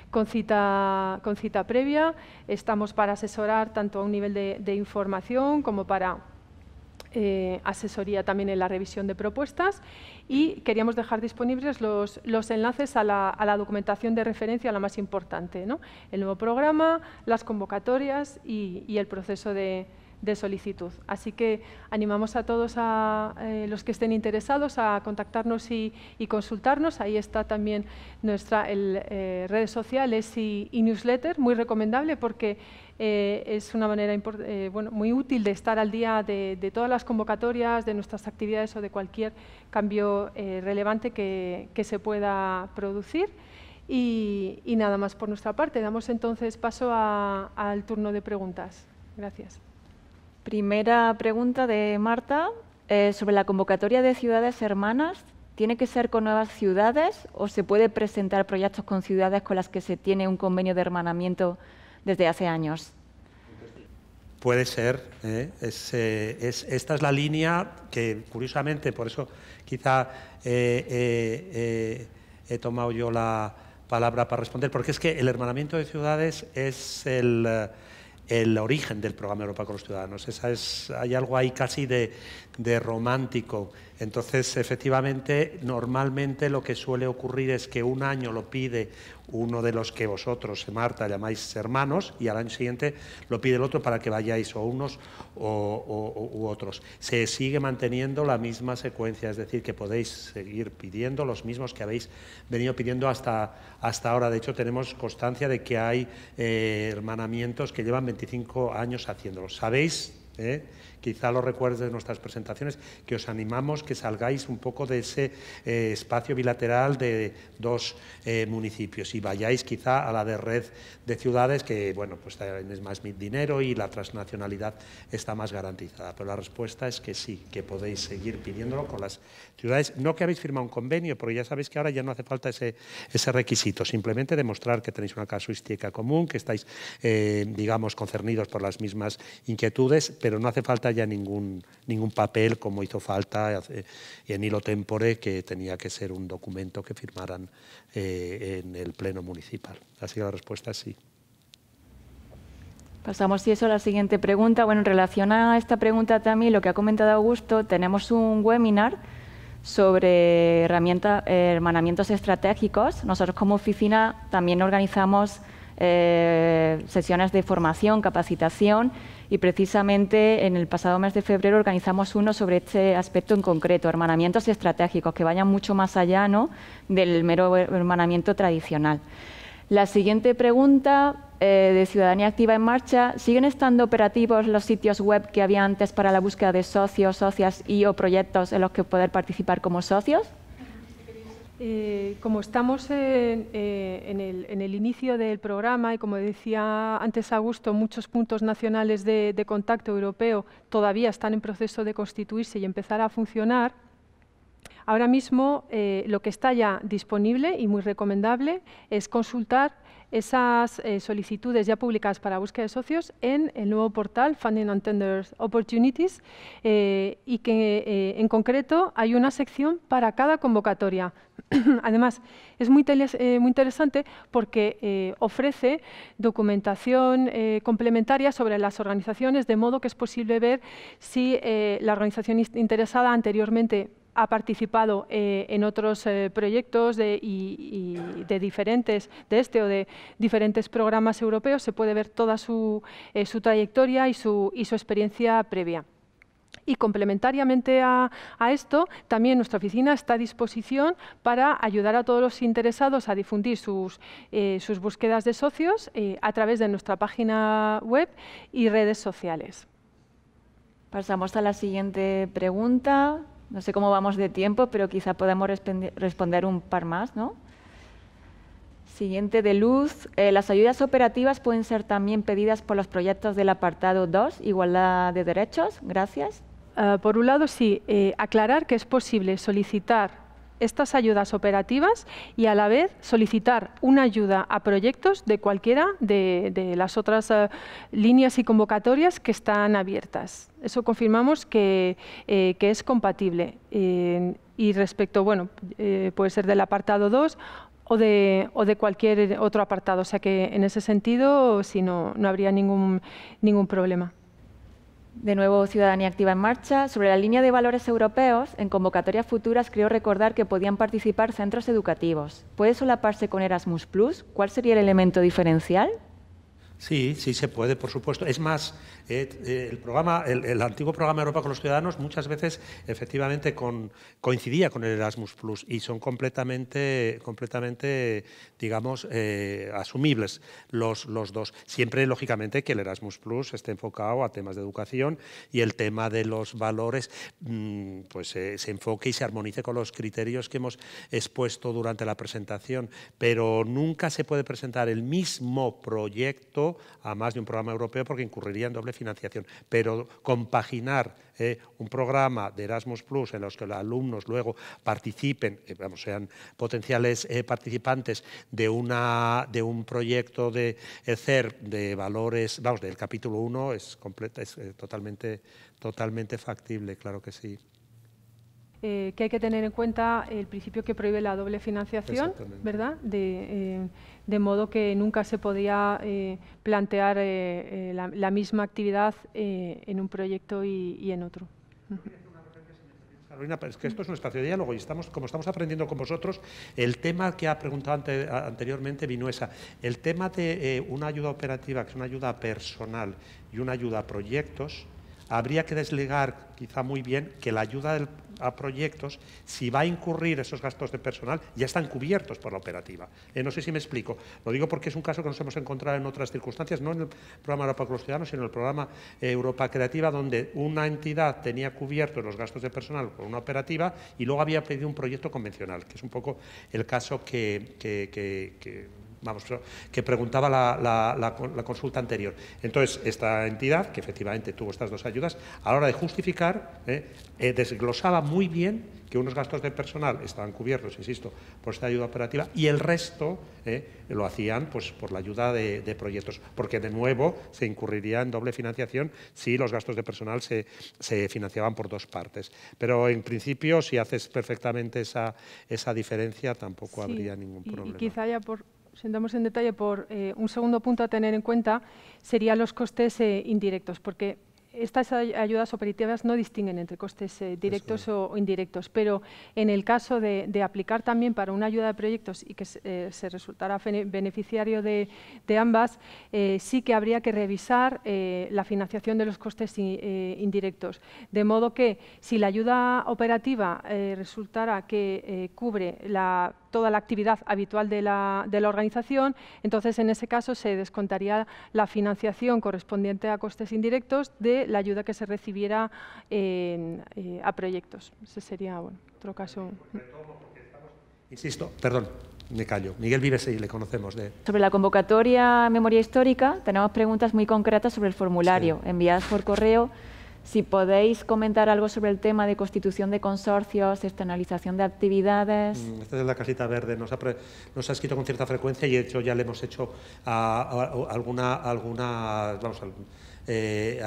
con, cita, con cita previa. Estamos para asesorar tanto a un nivel de información como para eh, asesoría también en la revisión de propuestas y queríamos dejar disponibles los, los enlaces a la, documentación de referencia, la más importante, el nuevo programa, las convocatorias y, el proceso de, solicitud. Así que animamos a todos a, eh, los que estén interesados a contactarnos y, consultarnos. Ahí está también nuestra el, eh, redes sociales y, y newsletter, muy recomendable porque eh, es una manera eh, muy útil de estar al día de, todas las convocatorias, de nuestras actividades o de cualquier cambio eh, relevante que, se pueda producir. Y, nada más por nuestra parte. Damos entonces paso al turno de preguntas. Gracias. Primera pregunta de Marta sobre la convocatoria de ciudades hermanas. ¿Tiene que ser con nuevas ciudades o se puede presentar proyectos con ciudades con las que se tiene un convenio de hermanamiento desde hace años. Puede ser. ¿eh? Eh, es, esta es la línea que, curiosamente, por eso quizá eh, he tomado yo la palabra para responder, porque es que el hermanamiento de ciudades es el, origen del programa Europa con los Ciudadanos. Esa es, hay algo ahí casi de, de romántico. Entonces, efectivamente, normalmente lo que suele ocurrir es que un año lo pide uno de los que vosotros, Marta, llamáis hermanos, y al año siguiente lo pide el otro para que vayáis o unos u otros. Se sigue manteniendo la misma secuencia, es decir, que podéis seguir pidiendo los mismos que habéis venido pidiendo hasta, hasta ahora. De hecho, tenemos constancia de que hay eh, hermanamientos que llevan 25 años haciéndolo. ¿Sabéis? Eh? Quizá lo recuerdes de nuestras presentaciones, que os animamos que salgáis un poco de ese eh, espacio bilateral de dos eh, municipios y vayáis quizá a la de red de ciudades que, bueno, pues es más dinero y la transnacionalidad está más garantizada. Pero la respuesta es que sí, que podéis seguir pidiéndolo con las ciudades. No que habéis firmado un convenio, porque ya sabéis que ahora ya no hace falta ese, requisito, simplemente demostrar que tenéis una casuística común, que estáis, eh, digamos, concernidos por las mismas inquietudes, pero no hace falta ya ningún, ningún papel como hizo falta eh, en Hilo Tempore, que tenía que ser un documento que firmaran eh, en el Pleno Municipal. Así que la respuesta es sí. Pasamos, si eso, a la siguiente pregunta. Bueno, en relación a esta pregunta también, lo que ha comentado Augusto, tenemos un webinar sobre herramientas, eh, hermanamientos estratégicos. Nosotros como oficina también organizamos eh, sesiones de formación, capacitación y precisamente en el pasado mes de febrero organizamos uno sobre este aspecto en concreto, hermanamientos estratégicos que vayan mucho más allá ¿no? del mero hermanamiento tradicional. La siguiente pregunta eh, de Ciudadanía Activa en Marcha. ¿Siguen estando operativos los sitios web que había antes para la búsqueda de socios, socias y o proyectos en los que poder participar como socios? Eh, como estamos eh, en, el, inicio del programa y como decía antes Augusto, muchos puntos nacionales de, contacto europeo todavía están en proceso de constituirse y empezar a funcionar, ahora mismo eh, lo que está ya disponible y muy recomendable es consultar esas eh, solicitudes ya publicadas para búsqueda de socios en el nuevo portal Funding and Tender Opportunities eh, y que eh, en concreto hay una sección para cada convocatoria. Además, es muy, muy interesante porque ofrece documentación complementaria sobre las organizaciones, de modo que es posible ver si la organización interesada anteriormente ha participado eh, en otros eh, proyectos de, diferentes, de este o de diferentes programas europeos, se puede ver toda su, eh, trayectoria y su, experiencia previa. Y complementariamente a, esto, también nuestra oficina está a disposición para ayudar a todos los interesados a difundir sus, búsquedas de socios a través de nuestra página web y redes sociales. Pasamos a la siguiente pregunta. No sé cómo vamos de tiempo, pero quizá podamos responder un par más, ¿no? Siguiente de luz. Eh, las ayudas operativas pueden ser también pedidas por los proyectos del apartado 2, Igualdad de Derechos. Gracias. Ah, por un lado, sí, eh, aclarar que es posible solicitar estas ayudas operativas y a la vez solicitar una ayuda a proyectos de cualquiera de, las otras eh, líneas y convocatorias que están abiertas. Eso confirmamos que, eh, es compatible. Eh, y respecto, bueno, puede ser del apartado 2 o de, o de, cualquier otro apartado. O sea que en ese sentido, si no, no habría ningún, ningún problema de nuevo Ciudadanía Activa en Marcha, sobre la línea de valores europeos, en convocatorias futuras creo recordar que podían participar centros educativos. ¿Puede solaparse con Erasmus Plus? ¿Cuál sería el elemento diferencial? Sí, sí se puede, por supuesto. Es más, eh, eh, el, programa, el, antiguo programa Europa con los Ciudadanos muchas veces efectivamente coincidía con el Erasmus Plus y son completamente, completamente digamos, eh, asumibles los, los dos. Siempre, lógicamente, que el Erasmus Plus esté enfocado a temas de educación y el tema de los valores mm, pues, se enfoque y se armonice con los criterios que hemos expuesto durante la presentación. Pero nunca se puede presentar el mismo proyecto a más de un programa europeo porque incurriría en doble financiación, pero compaginar eh, un programa de Erasmus Plus en los que los alumnos luego participen, eh, sean potenciales eh, participantes de, una, de un proyecto de CER de valores, vamos, del capítulo 1 es, completa, es totalmente, totalmente factible, claro que sí. Eh, que hay que tener en cuenta el principio que prohíbe la doble financiación, ¿verdad? Eh, de, modo que nunca se podía eh, plantear la, misma actividad en un proyecto y, en otro. Carolina, es que esto es un espacio de diálogo y estamos, como estamos aprendiendo con vosotros, el tema que ha preguntado anteriormente Vinuesa, el tema de una ayuda operativa, que es una ayuda personal y una ayuda a proyectos, habría que desligar quizá muy bien que la ayuda a proyectos, si va a incurrir esos gastos de personal, ya están cubiertos por la operativa. Eh, no sé si me explico. Lo digo porque es un caso que nos hemos encontrado en otras circunstancias, no en el programa Europa con los Ciudadanos, sino en el programa eh, Europa Creativa, donde una entidad tenía cubiertos los gastos de personal por una operativa y luego había pedido un proyecto convencional, que es un poco el caso que vamos, que preguntaba la, consulta anterior. Entonces, esta entidad, que efectivamente tuvo estas dos ayudas, a la hora de justificar, eh, eh, desglosaba muy bien que unos gastos de personal estaban cubiertos, insisto, por esta ayuda operativa y el resto eh, lo hacían pues, por la ayuda de, proyectos, porque de nuevo se incurriría en doble financiación si los gastos de personal se, financiaban por dos partes. Pero en principio, si haces perfectamente esa, diferencia, tampoco habría ningún problema. Y quizá ya por, si entramos en detalle por eh, un segundo punto a tener en cuenta, serían los costes eh, indirectos, porque estas ayudas operativas no distinguen entre costes eh, directos o, indirectos, pero en el caso de, aplicar también para una ayuda de proyectos y que se resultara beneficiario de, ambas, sí que habría que revisar la financiación de los costes indirectos. De modo que si la ayuda operativa resultara que cubre la toda la actividad habitual de la, de la organización, entonces en ese caso se descontaría la financiación correspondiente a costes indirectos de la ayuda que se recibiera eh, a proyectos. Ese sería otro caso. Insisto, perdón, me callo. Miguel Vives y le conocemos. De... Sobre la convocatoria Memoria Histórica, tenemos preguntas muy concretas sobre el formulario enviado enviadas por correo si podéis comentar algo sobre el tema de constitución de consorcios, externalización de actividades. Mm, esta es la casita verde, nos ha, escrito con cierta frecuencia y de hecho ya le hemos hecho a, alguna, alguna vamos, eh,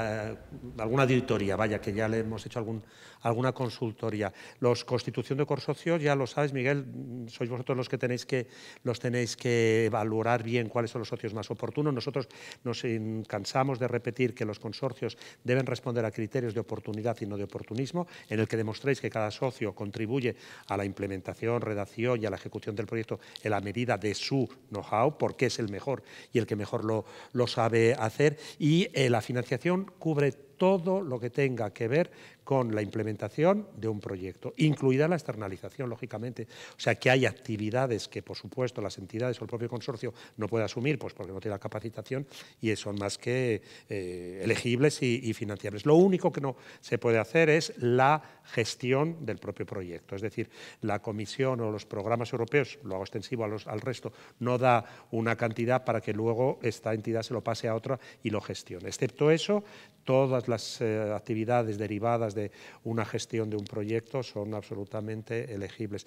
alguna auditoría, vaya, que ya le hemos hecho algún, alguna consultoría. Los constitución de consorcios, ya lo sabes, Miguel, sois vosotros los que tenéis que, los tenéis que valorar bien cuáles son los socios más oportunos. Nosotros nos cansamos de repetir que los consorcios deben responder a criterios de oportunidad y no de oportunismo, en el que demostréis que cada socio contribuye a la implementación, redacción y a la ejecución del proyecto en la medida de su know-how, porque es el mejor y el que mejor lo, lo sabe hacer, y la financiación cubre todo lo que tenga que ver con la implementación de un proyecto, incluida la externalización, lógicamente. O sea, que hay actividades que, por supuesto, las entidades o el propio consorcio no puede asumir, pues porque no tiene la capacitación y son más que eh, elegibles y, financiables. Lo único que no se puede hacer es la gestión del propio proyecto. Es decir, la comisión o los programas europeos, lo hago extensivo los, al resto, no da una cantidad para que luego esta entidad se lo pase a otra y lo gestione. Excepto eso, todas las eh, actividades derivadas de una gestión de un proyecto son absolutamente elegibles.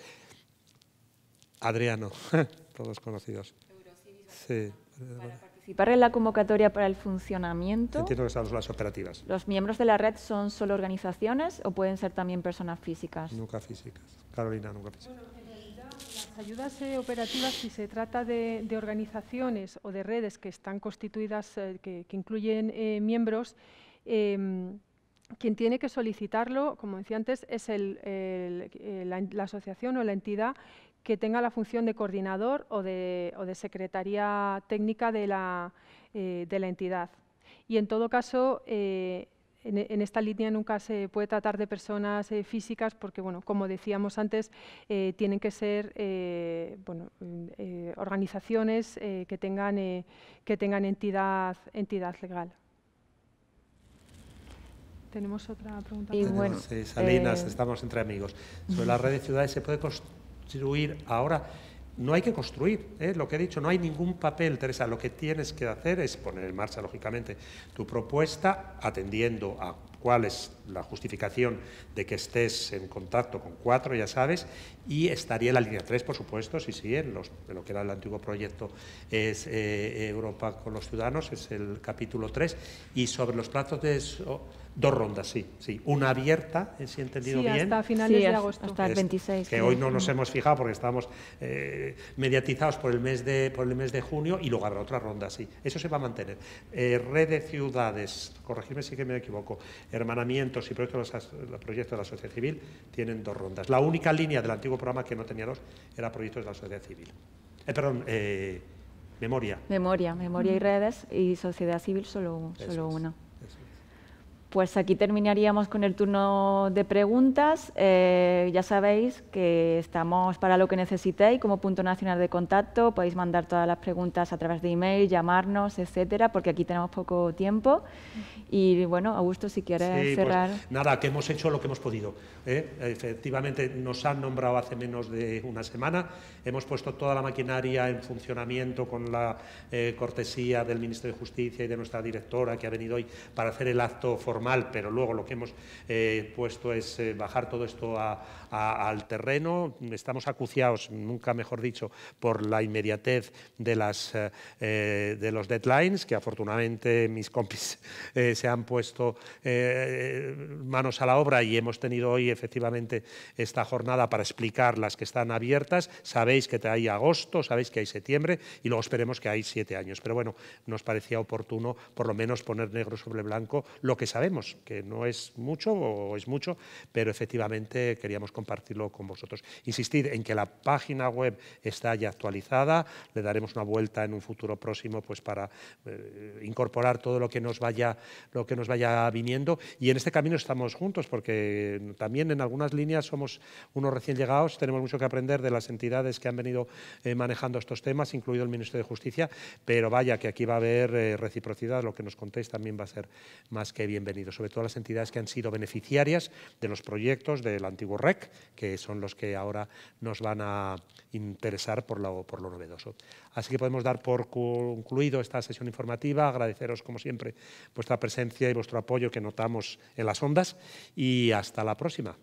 Adriano, todos conocidos. Para participar en la convocatoria para el funcionamiento. Entiendo que son las operativas. ¿Los miembros de la red son solo organizaciones o pueden ser también personas físicas? Nunca físicas. Carolina, nunca físicas. Bueno, en realidad, las ayudas eh, operativas, si se trata de, organizaciones o de redes que están constituidas, eh, que, incluyen eh, miembros, em, quien tiene que solicitarlo, como decía antes, es eh, la, asociación o la entidad que tenga la función de coordinador o de, secretaría técnica eh, de la, entidad. Y en todo caso, eh, en, esta línea nunca se puede tratar de personas físicas porque, bueno, como decíamos antes, tienen que ser organizaciones que tengan, que tengan entidad, entidad legal. Tenemos otra pregunta. Salinas, eh, estamos entre amigos. Sobre la red de ciudades, ¿se puede construir ahora? No hay que construir, ¿eh? lo que he dicho, no hay ningún papel, Teresa. Lo que tienes que hacer es poner en marcha, lógicamente, tu propuesta atendiendo a cuál es la justificación de que estés en contacto con cuatro, ya sabes, y estaría en la línea 3, por supuesto, si sí, en, lo que era el antiguo proyecto es eh, Europa con los ciudadanos, es el capítulo 3, y sobre los plazos de... Dos rondas, sí, sí. Una abierta, eh, si he entendido bien. Hasta finales de agosto. Hasta el 26. Que hoy no nos hemos fijado porque estamos eh, mediatizados por el, mes de, por el mes de junio y luego habrá otra ronda, sí. Eso se va a mantener. Eh, redes, ciudades, corregirme si me equivoco, hermanamientos y proyectos de, proyectos de la sociedad civil tienen dos rondas. La única línea del antiguo programa que no tenía dos era proyectos de la sociedad civil. perdón, memoria. Memoria, memoria y redes y sociedad civil solo, solo una. Pues aquí terminaríamos con el turno de preguntas. Eh, ya sabéis que estamos para lo que necesitéis como punto nacional de contacto. Podéis mandar todas las preguntas a través de email, llamarnos, etcétera, porque aquí tenemos poco tiempo. Y bueno, Augusto, si quieres pues, cerrar. nada, que hemos hecho lo que hemos podido. ¿eh? Efectivamente, nos han nombrado hace menos de una semana. Hemos puesto toda la maquinaria en funcionamiento con la eh, cortesía del ministro de Justicia y de nuestra directora que ha venido hoy para hacer el acto formal mal, pero luego lo que hemos eh, puesto es eh, bajar todo esto al terreno. Estamos acuciados, nunca mejor dicho, por la inmediatez de, las, eh, de los deadlines, que afortunadamente mis compis se han puesto manos a la obra y hemos tenido hoy efectivamente esta jornada para explicar las que están abiertas. Sabéis que hay agosto, sabéis que hay septiembre y luego esperemos que hay siete años. Pero bueno, nos parecía oportuno por lo menos poner negro sobre blanco lo que sabemos que no es mucho o es mucho, pero efectivamente queríamos compartirlo con vosotros. Insistid en que la página web está ya actualizada, le daremos una vuelta en un futuro próximo pues para eh, incorporar todo lo que nos vaya lo que nos vaya viniendo y en este camino estamos juntos porque también en algunas líneas somos unos recién llegados, tenemos mucho que aprender de las entidades que han venido eh, manejando estos temas, incluido el Ministerio de Justicia, pero vaya que aquí va a haber eh, reciprocidad, lo que nos contéis también va a ser más que bienvenido sobre todo las entidades que han sido beneficiarias de los proyectos del antiguo REC, que son los que ahora nos van a interesar por por lo novedoso. Así que podemos dar por concluido esta sesión informativa, agradeceros como siempre vuestra presencia y vuestro apoyo que notamos en las ondas y hasta la próxima.